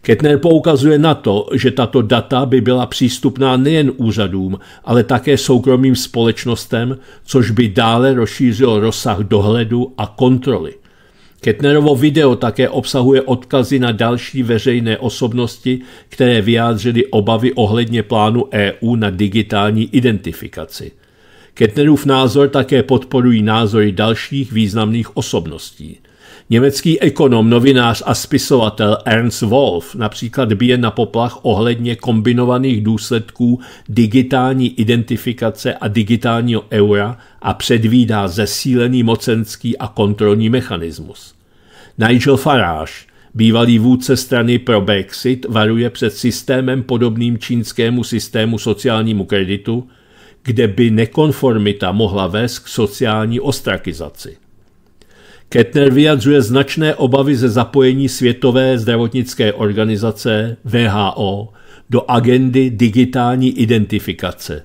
Ketner poukazuje na to, že tato data by byla přístupná nejen úřadům, ale také soukromým společnostem, což by dále rozšířilo rozsah dohledu a kontroly. Ketnerovo video také obsahuje odkazy na další veřejné osobnosti, které vyjádřily obavy ohledně plánu EU na digitální identifikaci. Ketnerův názor také podporují názory dalších významných osobností. Německý ekonom, novinář a spisovatel Ernst Wolf například bije na poplach ohledně kombinovaných důsledků digitální identifikace a digitálního eura a předvídá zesílený mocenský a kontrolní mechanismus. Nigel Farage, bývalý vůdce strany pro Brexit, varuje před systémem podobným čínskému systému sociálnímu kreditu, kde by nekonformita mohla vést k sociální ostrakizaci. Kettner vyjadřuje značné obavy ze zapojení Světové zdravotnické organizace VHO do agendy digitální identifikace.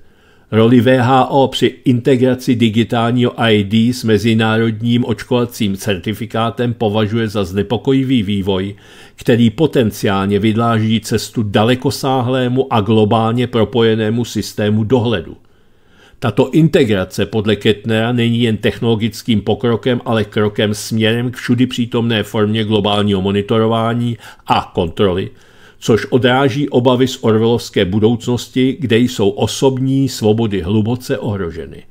Roli VHO při integraci digitálního ID s mezinárodním očkovacím certifikátem považuje za znepokojivý vývoj, který potenciálně vydláží cestu dalekosáhlému a globálně propojenému systému dohledu. Tato integrace podle Ketnera není jen technologickým pokrokem, ale krokem směrem k všudy přítomné formě globálního monitorování a kontroly, což odráží obavy z orvelovské budoucnosti, kde jsou osobní svobody hluboce ohroženy.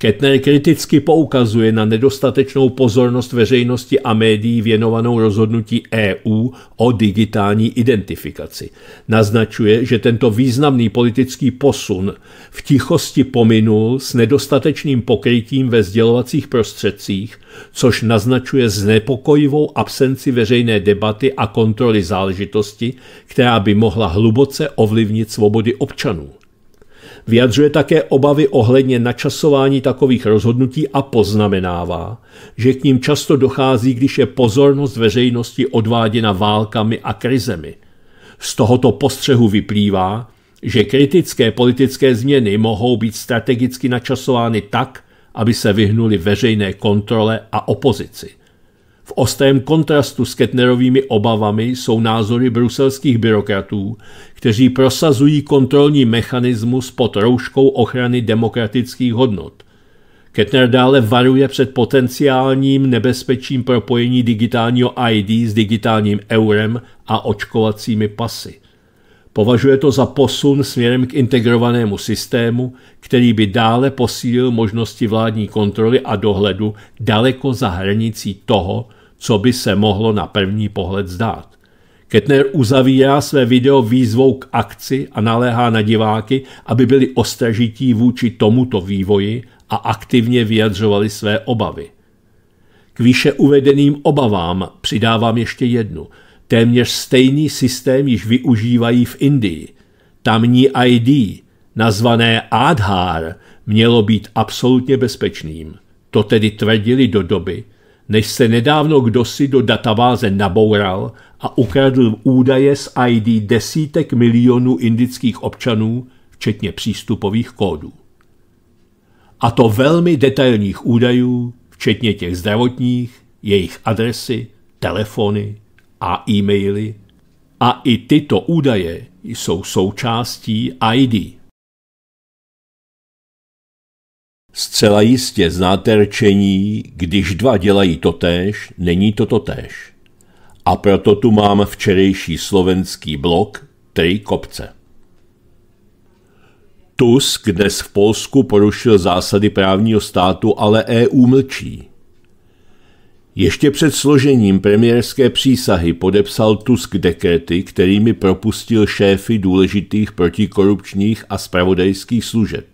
Ketner kriticky poukazuje na nedostatečnou pozornost veřejnosti a médií věnovanou rozhodnutí EU o digitální identifikaci. Naznačuje, že tento významný politický posun v tichosti pominul s nedostatečným pokrytím ve sdělovacích prostředcích, což naznačuje znepokojivou absenci veřejné debaty a kontroly záležitosti, která by mohla hluboce ovlivnit svobody občanů. Vyjadřuje také obavy ohledně načasování takových rozhodnutí a poznamenává, že k ním často dochází, když je pozornost veřejnosti odváděna válkami a krizemi. Z tohoto postřehu vyplývá, že kritické politické změny mohou být strategicky načasovány tak, aby se vyhnuli veřejné kontrole a opozici. V ostrém kontrastu s Ketnerovými obavami jsou názory bruselských byrokratů, kteří prosazují kontrolní mechanismus pod rouškou ochrany demokratických hodnot. Ketner dále varuje před potenciálním nebezpečím propojení digitálního ID s digitálním eurem a očkovacími pasy. Považuje to za posun směrem k integrovanému systému, který by dále posílil možnosti vládní kontroly a dohledu daleko za hranicí toho, co by se mohlo na první pohled zdát. Ketner uzavírá své video výzvou k akci a naléhá na diváky, aby byli ostražití vůči tomuto vývoji a aktivně vyjadřovali své obavy. K výše uvedeným obavám přidávám ještě jednu. Téměř stejný systém již využívají v Indii. Tamní ID, nazvané Aadhaar, mělo být absolutně bezpečným. To tedy tvrdili do doby, než se nedávno kdosi do databáze naboural a ukradl údaje z ID desítek milionů indických občanů, včetně přístupových kódů. A to velmi detailních údajů, včetně těch zdravotních, jejich adresy, telefony a e-maily. A i tyto údaje jsou součástí ID. Zcela jistě znáte rčení, když dva dělají totéž, není to totéž. A proto tu mám včerejší slovenský blok Tri kopce. Tusk dnes v Polsku porušil zásady právního státu, ale EU mlčí. Ještě před složením premiérské přísahy podepsal Tusk dekrety, kterými propustil šéfy důležitých protikorupčních a spravodajských služeb.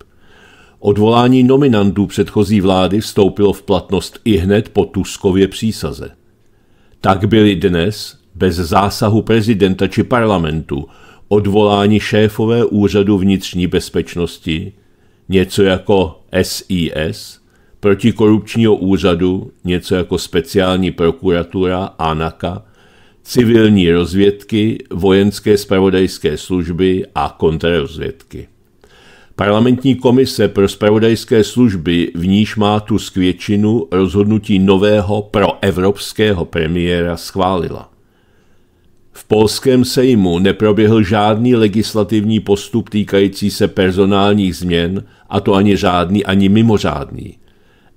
Odvolání nominantů předchozí vlády vstoupilo v platnost i hned po Tuskově přísaze. Tak byly dnes, bez zásahu prezidenta či parlamentu, odvolání šéfové úřadu vnitřní bezpečnosti, něco jako SIS, protikorupčního úřadu, něco jako speciální prokuratura, ANAKA, civilní rozvědky, vojenské spravodajské služby a kontrarozvědky. Parlamentní komise pro spravodajské služby, v níž má tu většinu, rozhodnutí nového proevropského premiéra schválila. V polském sejmu neproběhl žádný legislativní postup týkající se personálních změn, a to ani řádný, ani mimořádný.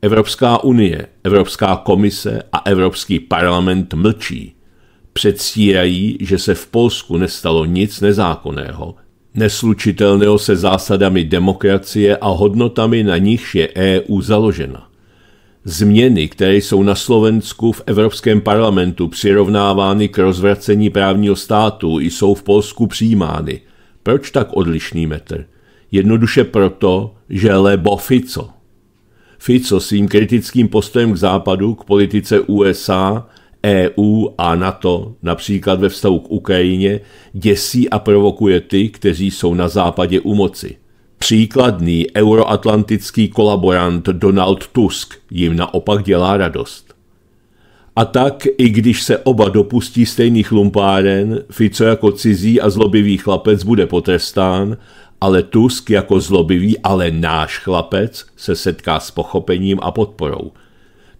Evropská unie, Evropská komise a Evropský parlament mlčí. Předstírají, že se v Polsku nestalo nic nezákonného, neslučitelného se zásadami demokracie a hodnotami, na nichž je EU založena. Změny, které jsou na Slovensku v Evropském parlamentu přirovnávány k rozvracení právního státu, jsou v Polsku přijímány. Proč tak odlišný metr? Jednoduše proto, že lebo Fico. Fico svým kritickým postojem k západu, k politice USA, EU a NATO, například ve vztahu k Ukrajině, děsí a provokuje ty, kteří jsou na západě u moci. Příkladný euroatlantický kolaborant Donald Tusk jim naopak dělá radost. A tak, i když se oba dopustí stejných lumpáren, Fico jako cizí a zlobivý chlapec bude potrestán, ale Tusk jako zlobivý, ale náš chlapec se setká s pochopením a podporou.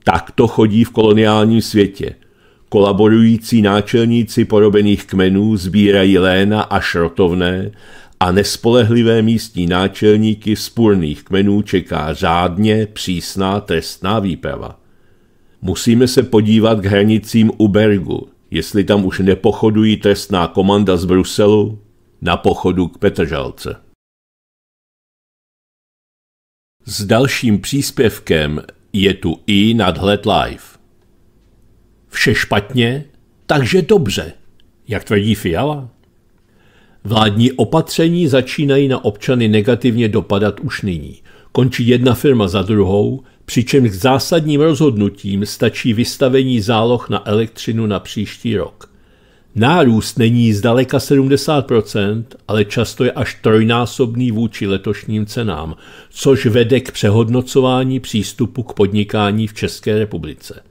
Tak to chodí v koloniálním světě – Kolaborující náčelníci porobených kmenů sbírají léna a šrotovné a nespolehlivé místní náčelníky spůrných kmenů čeká řádně přísná trestná výprava. Musíme se podívat k hranicím u Bergu, jestli tam už nepochodují trestná komanda z Bruselu na pochodu k Petržalce. S dalším příspěvkem je tu i nadhled live. Vše špatně, takže dobře, jak tvrdí Fiala. Vládní opatření začínají na občany negativně dopadat už nyní. Končí jedna firma za druhou, přičemž k zásadním rozhodnutím stačí vystavení záloh na elektřinu na příští rok. Nárůst není zdaleka 70%, ale často je až trojnásobný vůči letošním cenám, což vede k přehodnocování přístupu k podnikání v České republice.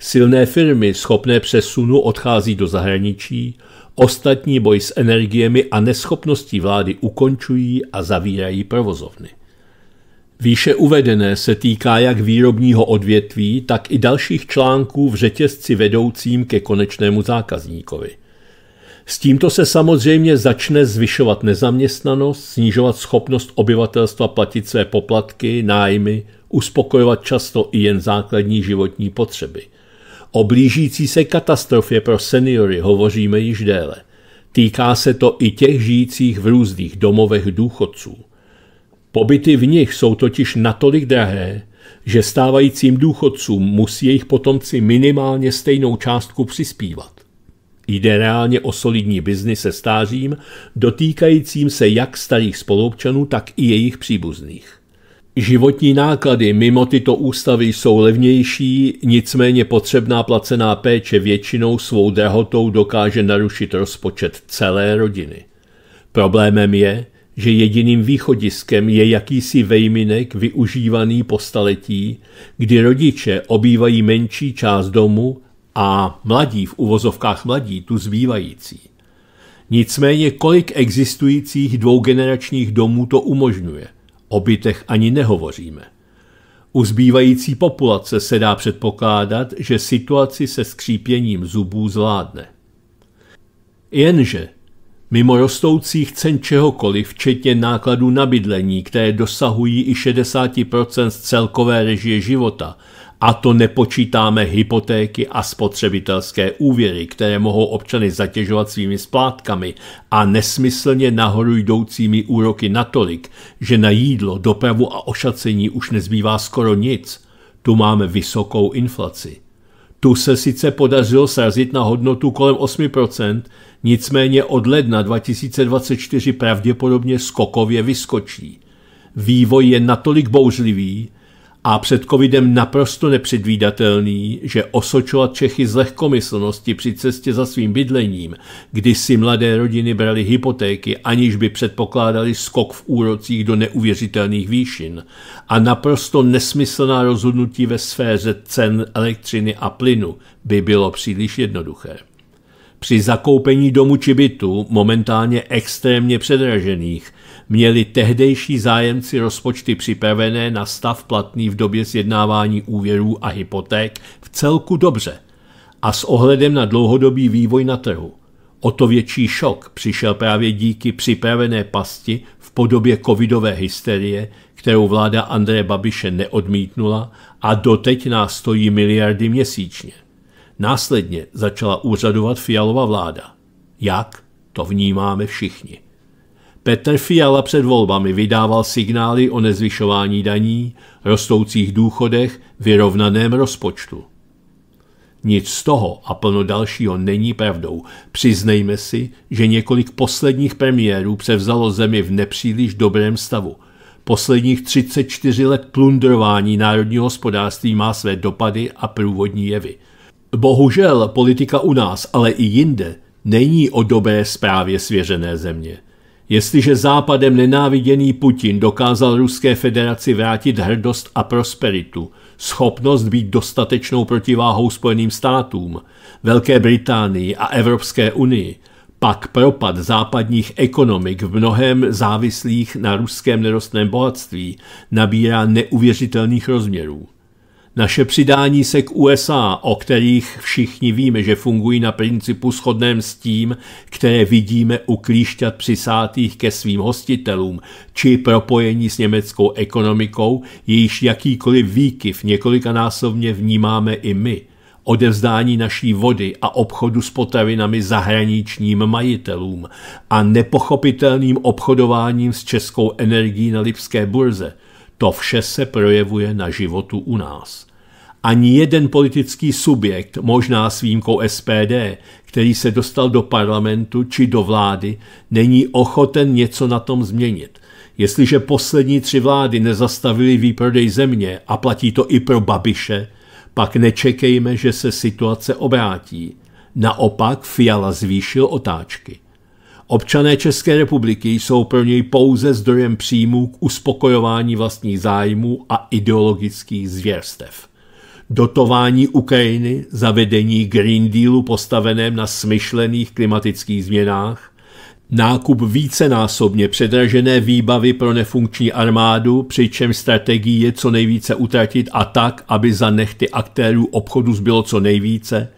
Silné firmy schopné přesunu odchází do zahraničí, ostatní boj s energiemi a neschopností vlády ukončují a zavírají provozovny. Výše uvedené se týká jak výrobního odvětví, tak i dalších článků v řetězci vedoucím ke konečnému zákazníkovi. S tímto se samozřejmě začne zvyšovat nezaměstnanost, snižovat schopnost obyvatelstva platit své poplatky, nájmy, uspokojovat často i jen základní životní potřeby – O blížící se katastrofě pro seniory hovoříme již déle. Týká se to i těch žijících v různých domovech důchodců. Pobyty v nich jsou totiž natolik drahé, že stávajícím důchodcům musí jejich potomci minimálně stejnou částku přispívat. Jde reálně o solidní biznis se stářím, dotýkajícím se jak starých spolupčanů, tak i jejich příbuzných. Životní náklady mimo tyto ústavy jsou levnější, nicméně potřebná placená péče většinou svou drahotou dokáže narušit rozpočet celé rodiny. Problémem je, že jediným východiskem je jakýsi vejminek využívaný po staletí, kdy rodiče obývají menší část domu a mladí v uvozovkách mladí tu zbývající. Nicméně kolik existujících dvougeneračních domů to umožňuje – O bytech ani nehovoříme. U zbývající populace se dá předpokládat, že situaci se skřípěním zubů zvládne. Jenže mimo rostoucích cen čehokoliv, včetně nákladů na bydlení, které dosahují i 60% z celkové režie života, a to nepočítáme hypotéky a spotřebitelské úvěry, které mohou občany zatěžovat svými splátkami a nesmyslně nahoru jdoucími úroky natolik, že na jídlo, dopravu a ošacení už nezbývá skoro nic. Tu máme vysokou inflaci. Tu se sice podařilo srazit na hodnotu kolem 8%, nicméně od ledna 2024 pravděpodobně skokově vyskočí. Vývoj je natolik bouřlivý, a před covidem naprosto nepředvídatelný, že osočovat Čechy z lehkomyslnosti při cestě za svým bydlením, kdy si mladé rodiny brali hypotéky, aniž by předpokládali skok v úrocích do neuvěřitelných výšin a naprosto nesmyslná rozhodnutí ve sféře cen elektřiny a plynu by bylo příliš jednoduché. Při zakoupení domu či bytu, momentálně extrémně předražených, měli tehdejší zájemci rozpočty připravené na stav platný v době zjednávání úvěrů a hypoték v celku dobře a s ohledem na dlouhodobý vývoj na trhu. O to větší šok přišel právě díky připravené pasti v podobě covidové hysterie, kterou vláda Andreje Babiše neodmítnula a doteď nás stojí miliardy měsíčně. Následně začala úřadovat fialová vláda. Jak? To vnímáme všichni. Petr Fiala před volbami vydával signály o nezvyšování daní, rostoucích důchodech, vyrovnaném rozpočtu. Nic z toho a plno dalšího není pravdou. Přiznejme si, že několik posledních premiérů převzalo zemi v nepříliš dobrém stavu. Posledních 34 let plundrování národního hospodářství má své dopady a průvodní jevy. Bohužel politika u nás, ale i jinde, není o dobré zprávě svěřené země. Jestliže západem nenáviděný Putin dokázal Ruské federaci vrátit hrdost a prosperitu, schopnost být dostatečnou protiváhou Spojeným státům, Velké Británii a Evropské unii, pak propad západních ekonomik v mnohem závislých na ruském nerostném bohatství nabírá neuvěřitelných rozměrů. Naše přidání se k USA, o kterých všichni víme, že fungují na principu shodném s tím, které vidíme u klíšťat přisátých ke svým hostitelům, či propojení s německou ekonomikou, jejíž jakýkoliv výkyv několikanásobně vnímáme i my, odevzdání naší vody a obchodu s potravinami zahraničním majitelům a nepochopitelným obchodováním s českou energií na Lipské burze – to vše se projevuje na životu u nás. Ani jeden politický subjekt, možná s výjimkou SPD, který se dostal do parlamentu či do vlády, není ochoten něco na tom změnit. Jestliže poslední tři vlády nezastavily výprodej země a platí to i pro Babiše, pak nečekejme, že se situace obrátí. Naopak Fiala zvýšil otáčky. Občané České republiky jsou pro něj pouze zdrojem příjmů k uspokojování vlastních zájmů a ideologických zvěrstev. Dotování Ukrajiny, zavedení Green Dealu postaveném na smyšlených klimatických změnách, nákup vícenásobně předražené výbavy pro nefunkční armádu, přičemž strategii je co nejvíce utratit a tak, aby za nechty aktérů obchodu zbylo co nejvíce,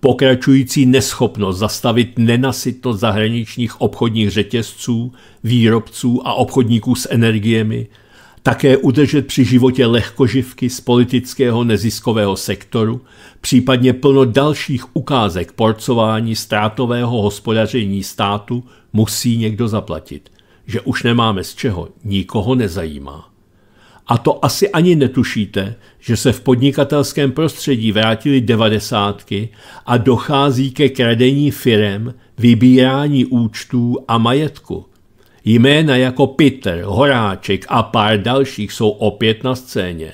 pokračující neschopnost zastavit nenasytnost zahraničních obchodních řetězců, výrobců a obchodníků s energiemi, také udržet při životě lehkoživky z politického neziskového sektoru, případně plno dalších ukázek porcování ztrátového hospodaření státu musí někdo zaplatit, že už nemáme z čeho, nikoho nezajímá. A to asi ani netušíte, že se v podnikatelském prostředí vrátili devadesátky a dochází ke kradení firem, vybírání účtů a majetku. Jména jako Peter, Horáček a pár dalších jsou opět na scéně.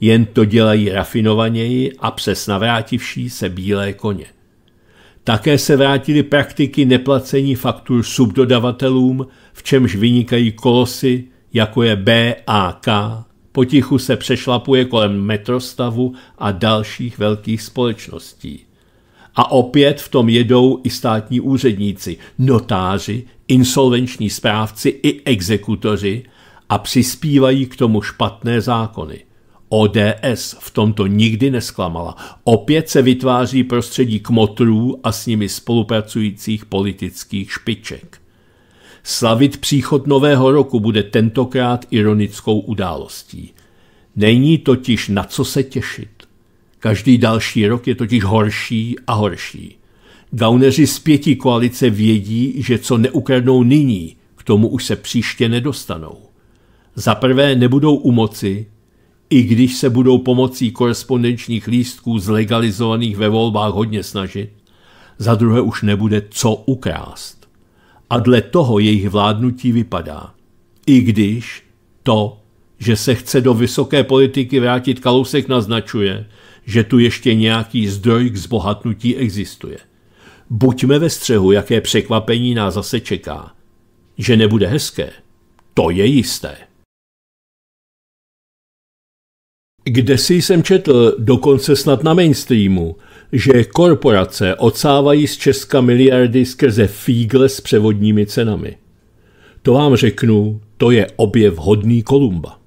Jen to dělají rafinovaněji a přes navrátivší se bílé koně. Také se vrátily praktiky neplacení faktur subdodavatelům, v čemž vynikají kolosy, jako je BAK Potichu se přešlapuje kolem metrostavu a dalších velkých společností. A opět v tom jedou i státní úředníci, notáři, insolvenční správci i exekutoři a přispívají k tomu špatné zákony. ODS v tomto nikdy nesklamala. Opět se vytváří prostředí kmotrů a s nimi spolupracujících politických špiček. Slavit příchod nového roku bude tentokrát ironickou událostí. Není totiž na co se těšit. Každý další rok je totiž horší a horší. Gauneři z pěti koalice vědí, že co neukradnou nyní, k tomu už se příště nedostanou. Za prvé nebudou u moci, i když se budou pomocí korespondenčních lístků zlegalizovaných ve volbách hodně snažit, za druhé už nebude co ukrást a dle toho jejich vládnutí vypadá. I když to, že se chce do vysoké politiky vrátit Kalousek, naznačuje, že tu ještě nějaký zdroj k zbohatnutí existuje. Buďme ve střehu, jaké překvapení nás zase čeká. Že nebude hezké, to je jisté. Kde si jsem četl, dokonce snad na mainstreamu, že korporace odsávají z Česka miliardy skrze fígle s převodními cenami. To vám řeknu, to je objev hodný Kolumba.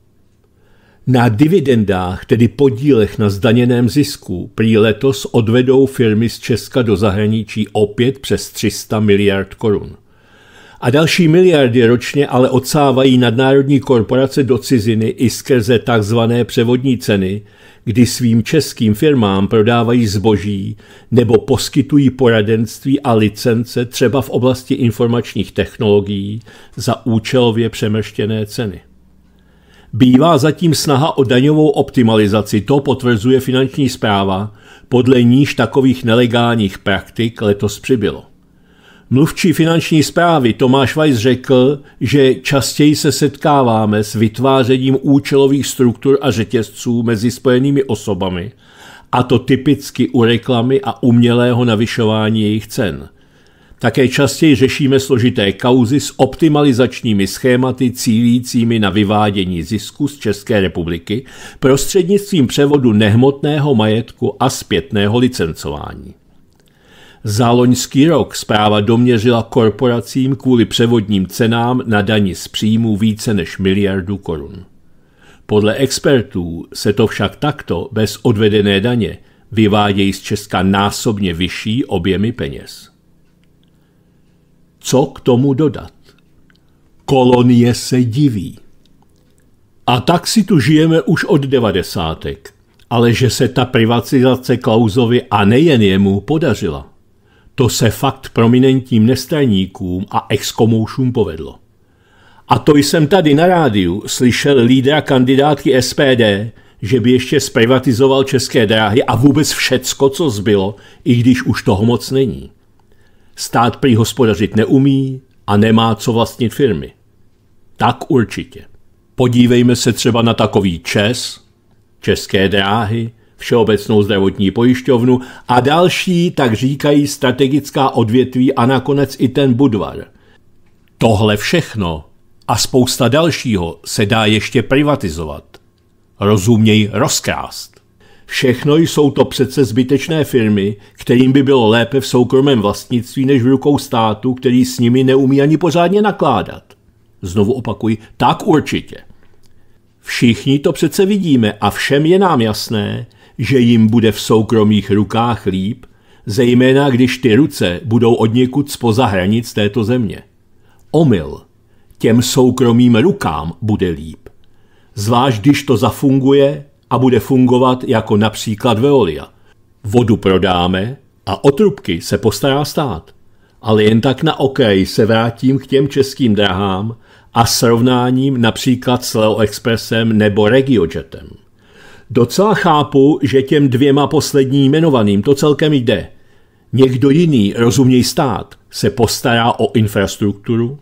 Na dividendách, tedy podílech na zdaněném zisku, prý letos odvedou firmy z Česka do zahraničí opět přes 300 miliard korun – a další miliardy ročně ale odsávají nadnárodní korporace do ciziny i skrze tzv. převodní ceny, kdy svým českým firmám prodávají zboží nebo poskytují poradenství a licence třeba v oblasti informačních technologií za účelově přemrštěné ceny. Bývá zatím snaha o daňovou optimalizaci, to potvrzuje finanční zpráva, podle níž takových nelegálních praktik letos přibylo. Mluvčí finanční zprávy Tomáš Weiss řekl, že častěji se setkáváme s vytvářením účelových struktur a řetězců mezi spojenými osobami, a to typicky u reklamy a umělého navyšování jejich cen. Také častěji řešíme složité kauzy s optimalizačními schématy cílícími na vyvádění zisku z České republiky prostřednictvím převodu nehmotného majetku a zpětného licencování. Za loňský rok zpráva doměřila korporacím kvůli převodním cenám na dani z příjmu více než miliardu korun. Podle expertů se to však takto bez odvedené daně vyvádějí z Česka násobně vyšší objemy peněz. Co k tomu dodat? Kolonie se diví. A tak si tu žijeme už od devadesátek, ale že se ta privatizace Klauzovi a nejen jemu podařila. To se fakt prominentním nestraníkům a exkomoušům povedlo. A to jsem tady na rádiu slyšel lídra kandidátky SPD, že by ještě zprivatizoval české dráhy a vůbec všecko, co zbylo, i když už toho moc není. Stát prý hospodařit neumí a nemá co vlastnit firmy. Tak určitě. Podívejme se třeba na takový ČES, České dráhy, Všeobecnou zdravotní pojišťovnu a další, tak říkají, strategická odvětví a nakonec i ten Budvar. Tohle všechno a spousta dalšího se dá ještě privatizovat. Rozuměj rozkrást. Všechno jsou to přece zbytečné firmy, kterým by bylo lépe v soukromém vlastnictví než v rukou státu, který s nimi neumí ani pořádně nakládat. Znovu opakuji, tak určitě. Všichni to přece vidíme a všem je nám jasné, že jim bude v soukromých rukách líp, zejména když ty ruce budou od někud spoza hranic této země. Omyl. Těm soukromým rukám bude líp. Zvlášť když to zafunguje a bude fungovat jako například Veolia. Vodu prodáme a o trubky se postará stát. Ale jen tak na okraji se vrátím k těm českým drahám a srovnáním například s Leo Expressem nebo Regiojetem. Docela chápu, že těm dvěma posledním jmenovaným to celkem jde. Někdo jiný, rozuměj stát, se postará o infrastrukturu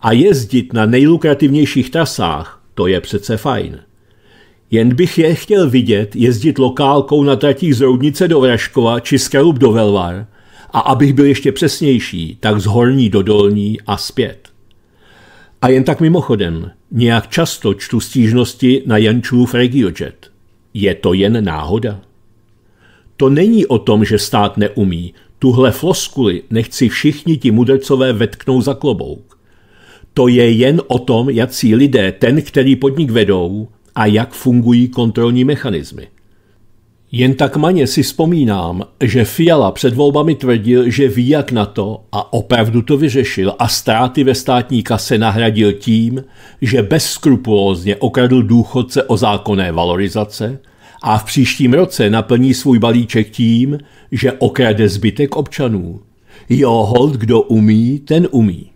a jezdit na nejlukrativnějších trasách, to je přece fajn. Jen bych je chtěl vidět jezdit lokálkou na tratích z Roudnice do Vraškova či z Kralub do Velvar a abych byl ještě přesnější, tak z Horní do Dolní a zpět. A jen tak mimochodem, nějak často čtu stížnosti na Jančův regiojet. Je to jen náhoda? To není o tom, že stát neumí. Tuhle floskuli nechci všichni ti mudrcové vetknou za klobouk. To je jen o tom, jací lidé ten, který podnik vedou a jak fungují kontrolní mechanismy. Jen tak maně si vzpomínám, že Fiala před volbami tvrdil, že ví jak na to a opravdu to vyřešil a ztráty ve státní kase nahradil tím, že bezskrupulózně okradl důchodce o zákonné valorizace a v příštím roce naplní svůj balíček tím, že okrade zbytek občanů. Jo, hold, kdo umí, ten umí.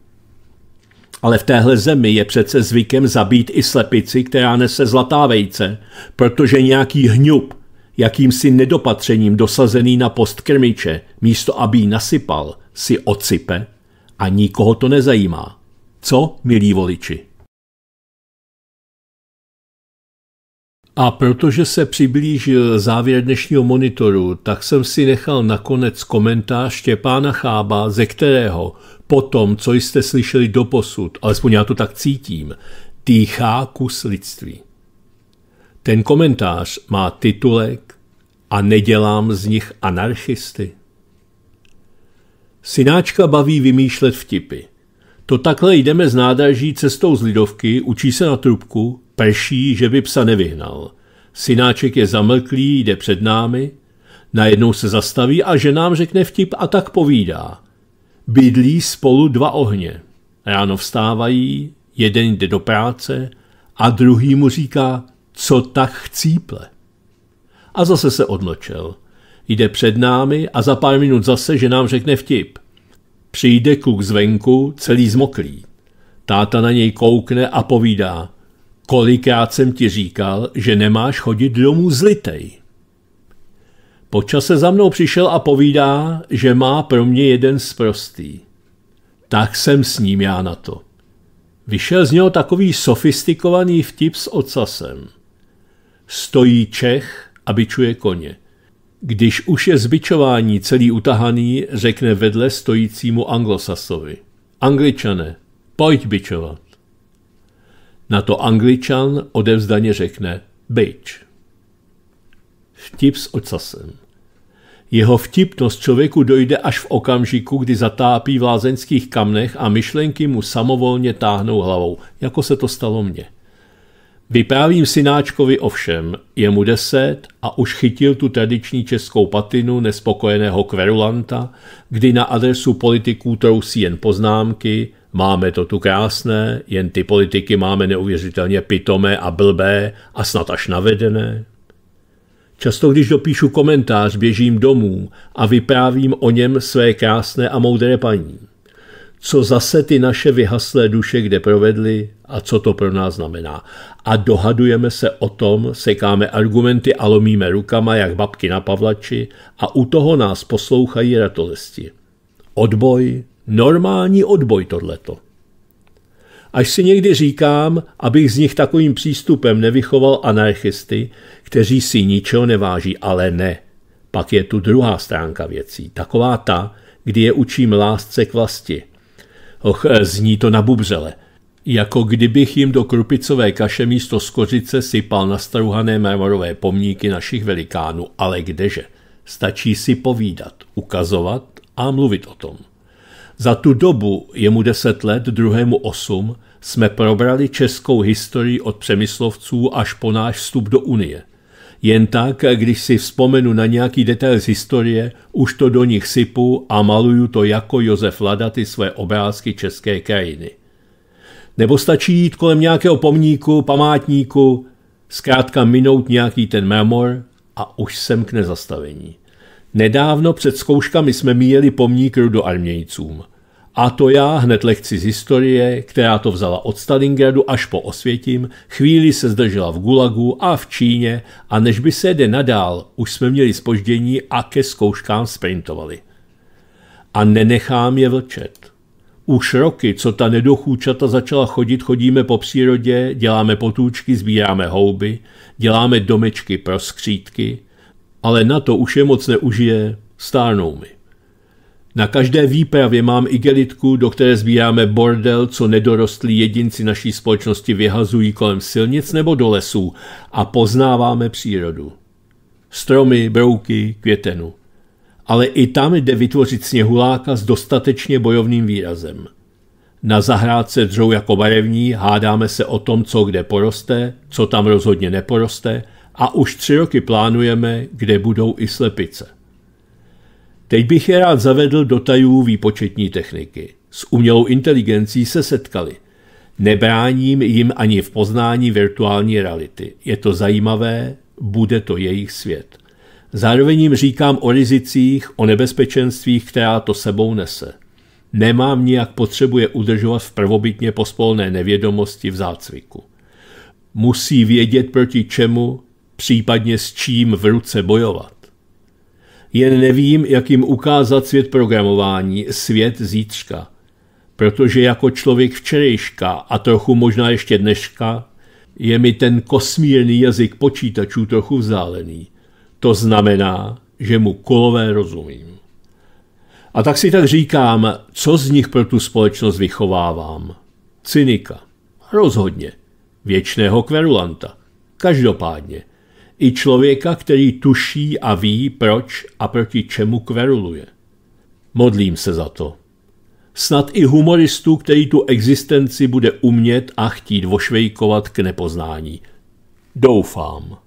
Ale v téhle zemi je přece zvykem zabít i slepici, která nese zlatá vejce, protože nějaký hňub – jakýmsi nedopatřením dosazený na post krmiče, místo aby ji nasypal, si ocype a nikoho to nezajímá. Co, milí voliči? A protože se přiblížil závěr dnešního monitoru, tak jsem si nechal nakonec komentář Štěpána Chába, ze kterého po tom, co jste slyšeli doposud, alespoň já to tak cítím, dýchá kus lidství. Ten komentář má titulek A nedělám z nich anarchisty. Synáčka baví vymýšlet vtipy. To takhle jdeme z nádraží cestou z Lidovky, učí se na trubku, prší, že by psa nevyhnal. Synáček je zamlklý, jde před námi, najednou se zastaví a že nám řekne vtip a tak povídá. Bydlí spolu dva ohně. Ráno vstávají, jeden jde do práce a druhý mu říká – co tak chcíple. A zase se odločil. Jde před námi a za pár minut zase, že nám řekne vtip. Přijde kluk zvenku, celý zmoklý. Táta na něj koukne a povídá, kolikrát jsem ti říkal, že nemáš chodit domů zlitej. Po čase za mnou přišel a povídá, že má pro mě jeden sprostý. Tak jsem s ním já na to. Vyšel z něho takový sofistikovaný vtip s ocasem. Stojí Čech a bičuje koně. Když už je zbičování celý utahaný, řekne vedle stojícímu anglosasovi. Angličane, pojď bičovat. Na to angličan odevzdaně řekne bič. Vtip s ocasem. Jeho vtipnost člověku dojde až v okamžiku, kdy zatápí v lázeňských kamnech a myšlenky mu samovolně táhnou hlavou, jako se to stalo mně. Vyprávím synáčkovi ovšem, je mu deset a už chytil tu tradiční českou patinu nespokojeného kverulanta, kdy na adresu politiků trousí jen poznámky, máme to tu krásné, jen ty politiky máme neuvěřitelně pitomé a blbé a snad až navedené. Často, když dopíšu komentář, běžím domů a vyprávím o něm své krásné a moudré paní co zase ty naše vyhaslé duše kde provedly a co to pro nás znamená. A dohadujeme se o tom, sekáme argumenty a lomíme rukama jak babky na pavlači a u toho nás poslouchají ratolesti. Odboj, normální odboj tohleto. Až si někdy říkám, abych z nich takovým přístupem nevychoval anarchisty, kteří si ničeho neváží, ale ne. Pak je tu druhá stránka věcí, taková ta, kdy je učím lásce k vlasti – Och, e, zní to na bubřele. Jako kdybych jim do krupicové kaše místo skořice sypal staruhané marmorové pomníky našich velikánů, ale kdeže? Stačí si povídat, ukazovat a mluvit o tom. Za tu dobu, jemu deset let, druhému osm, jsme probrali českou historii od přemyslovců až po náš vstup do Unie – jen tak, když si vzpomenu na nějaký detail z historie, už to do nich sypu a maluju to jako Josef Ladaty své obrázky české krajiny. Nebo stačí jít kolem nějakého pomníku, památníku, zkrátka minout nějaký ten memor a už jsem k nezastavení. Nedávno před zkouškami jsme míjeli pomník rudoarmějcům – a to já, hned lehci z historie, která to vzala od Stalingradu až po Osvětim, chvíli se zdržela v Gulagu a v Číně a než by se jde nadál, už jsme měli spoždění a ke zkouškám sprintovali. A nenechám je vlčet. Už roky, co ta nedochůčata začala chodit, chodíme po přírodě, děláme potůčky, sbíráme houby, děláme domečky pro skřítky, ale na to už je moc neužije, stárnou mi. Na každé výpravě mám igelitku, do které sbíráme bordel, co nedorostlí jedinci naší společnosti vyhazují kolem silnic nebo do lesů a poznáváme přírodu. Stromy, brouky, květenu. Ale i tam jde vytvořit sněhuláka s dostatečně bojovným výrazem. Na zahrádce dřou jako barevní, hádáme se o tom, co kde poroste, co tam rozhodně neporoste a už tři roky plánujeme, kde budou i slepice. Teď bych je rád zavedl do tajů výpočetní techniky. S umělou inteligencí se setkali. Nebráním jim ani v poznání virtuální reality. Je to zajímavé, bude to jejich svět. Zároveň jim říkám o rizicích, o nebezpečenstvích, která to sebou nese. Nemám nijak potřebuje udržovat v prvobytně pospolné nevědomosti v zácviku. Musí vědět proti čemu, případně s čím v ruce bojovat. Jen nevím, jak jim ukázat svět programování, svět zítřka. Protože jako člověk včerejška a trochu možná ještě dneška, je mi ten kosmírný jazyk počítačů trochu vzálený. To znamená, že mu kolové rozumím. A tak si tak říkám, co z nich pro tu společnost vychovávám. Cynika. Rozhodně. Věčného kverulanta. Každopádně – i člověka, který tuší a ví, proč a proti čemu kveruluje. Modlím se za to. Snad i humoristu, který tu existenci bude umět a chtít vošvejkovat k nepoznání. Doufám.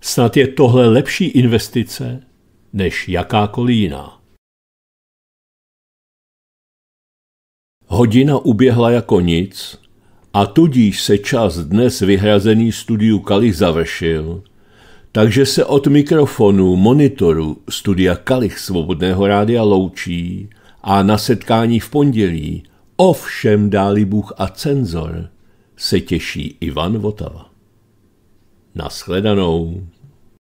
Snad je tohle lepší investice než jakákoliv jiná. Hodina uběhla jako nic a tudíž se čas dnes vyhrazený studiu Kali završil, takže se od mikrofonu, monitoru studia Kalich Svobodného rádia loučí a na setkání v pondělí, ovšem dáli Bůh a cenzor, se těší Ivan Votava. Naschledanou.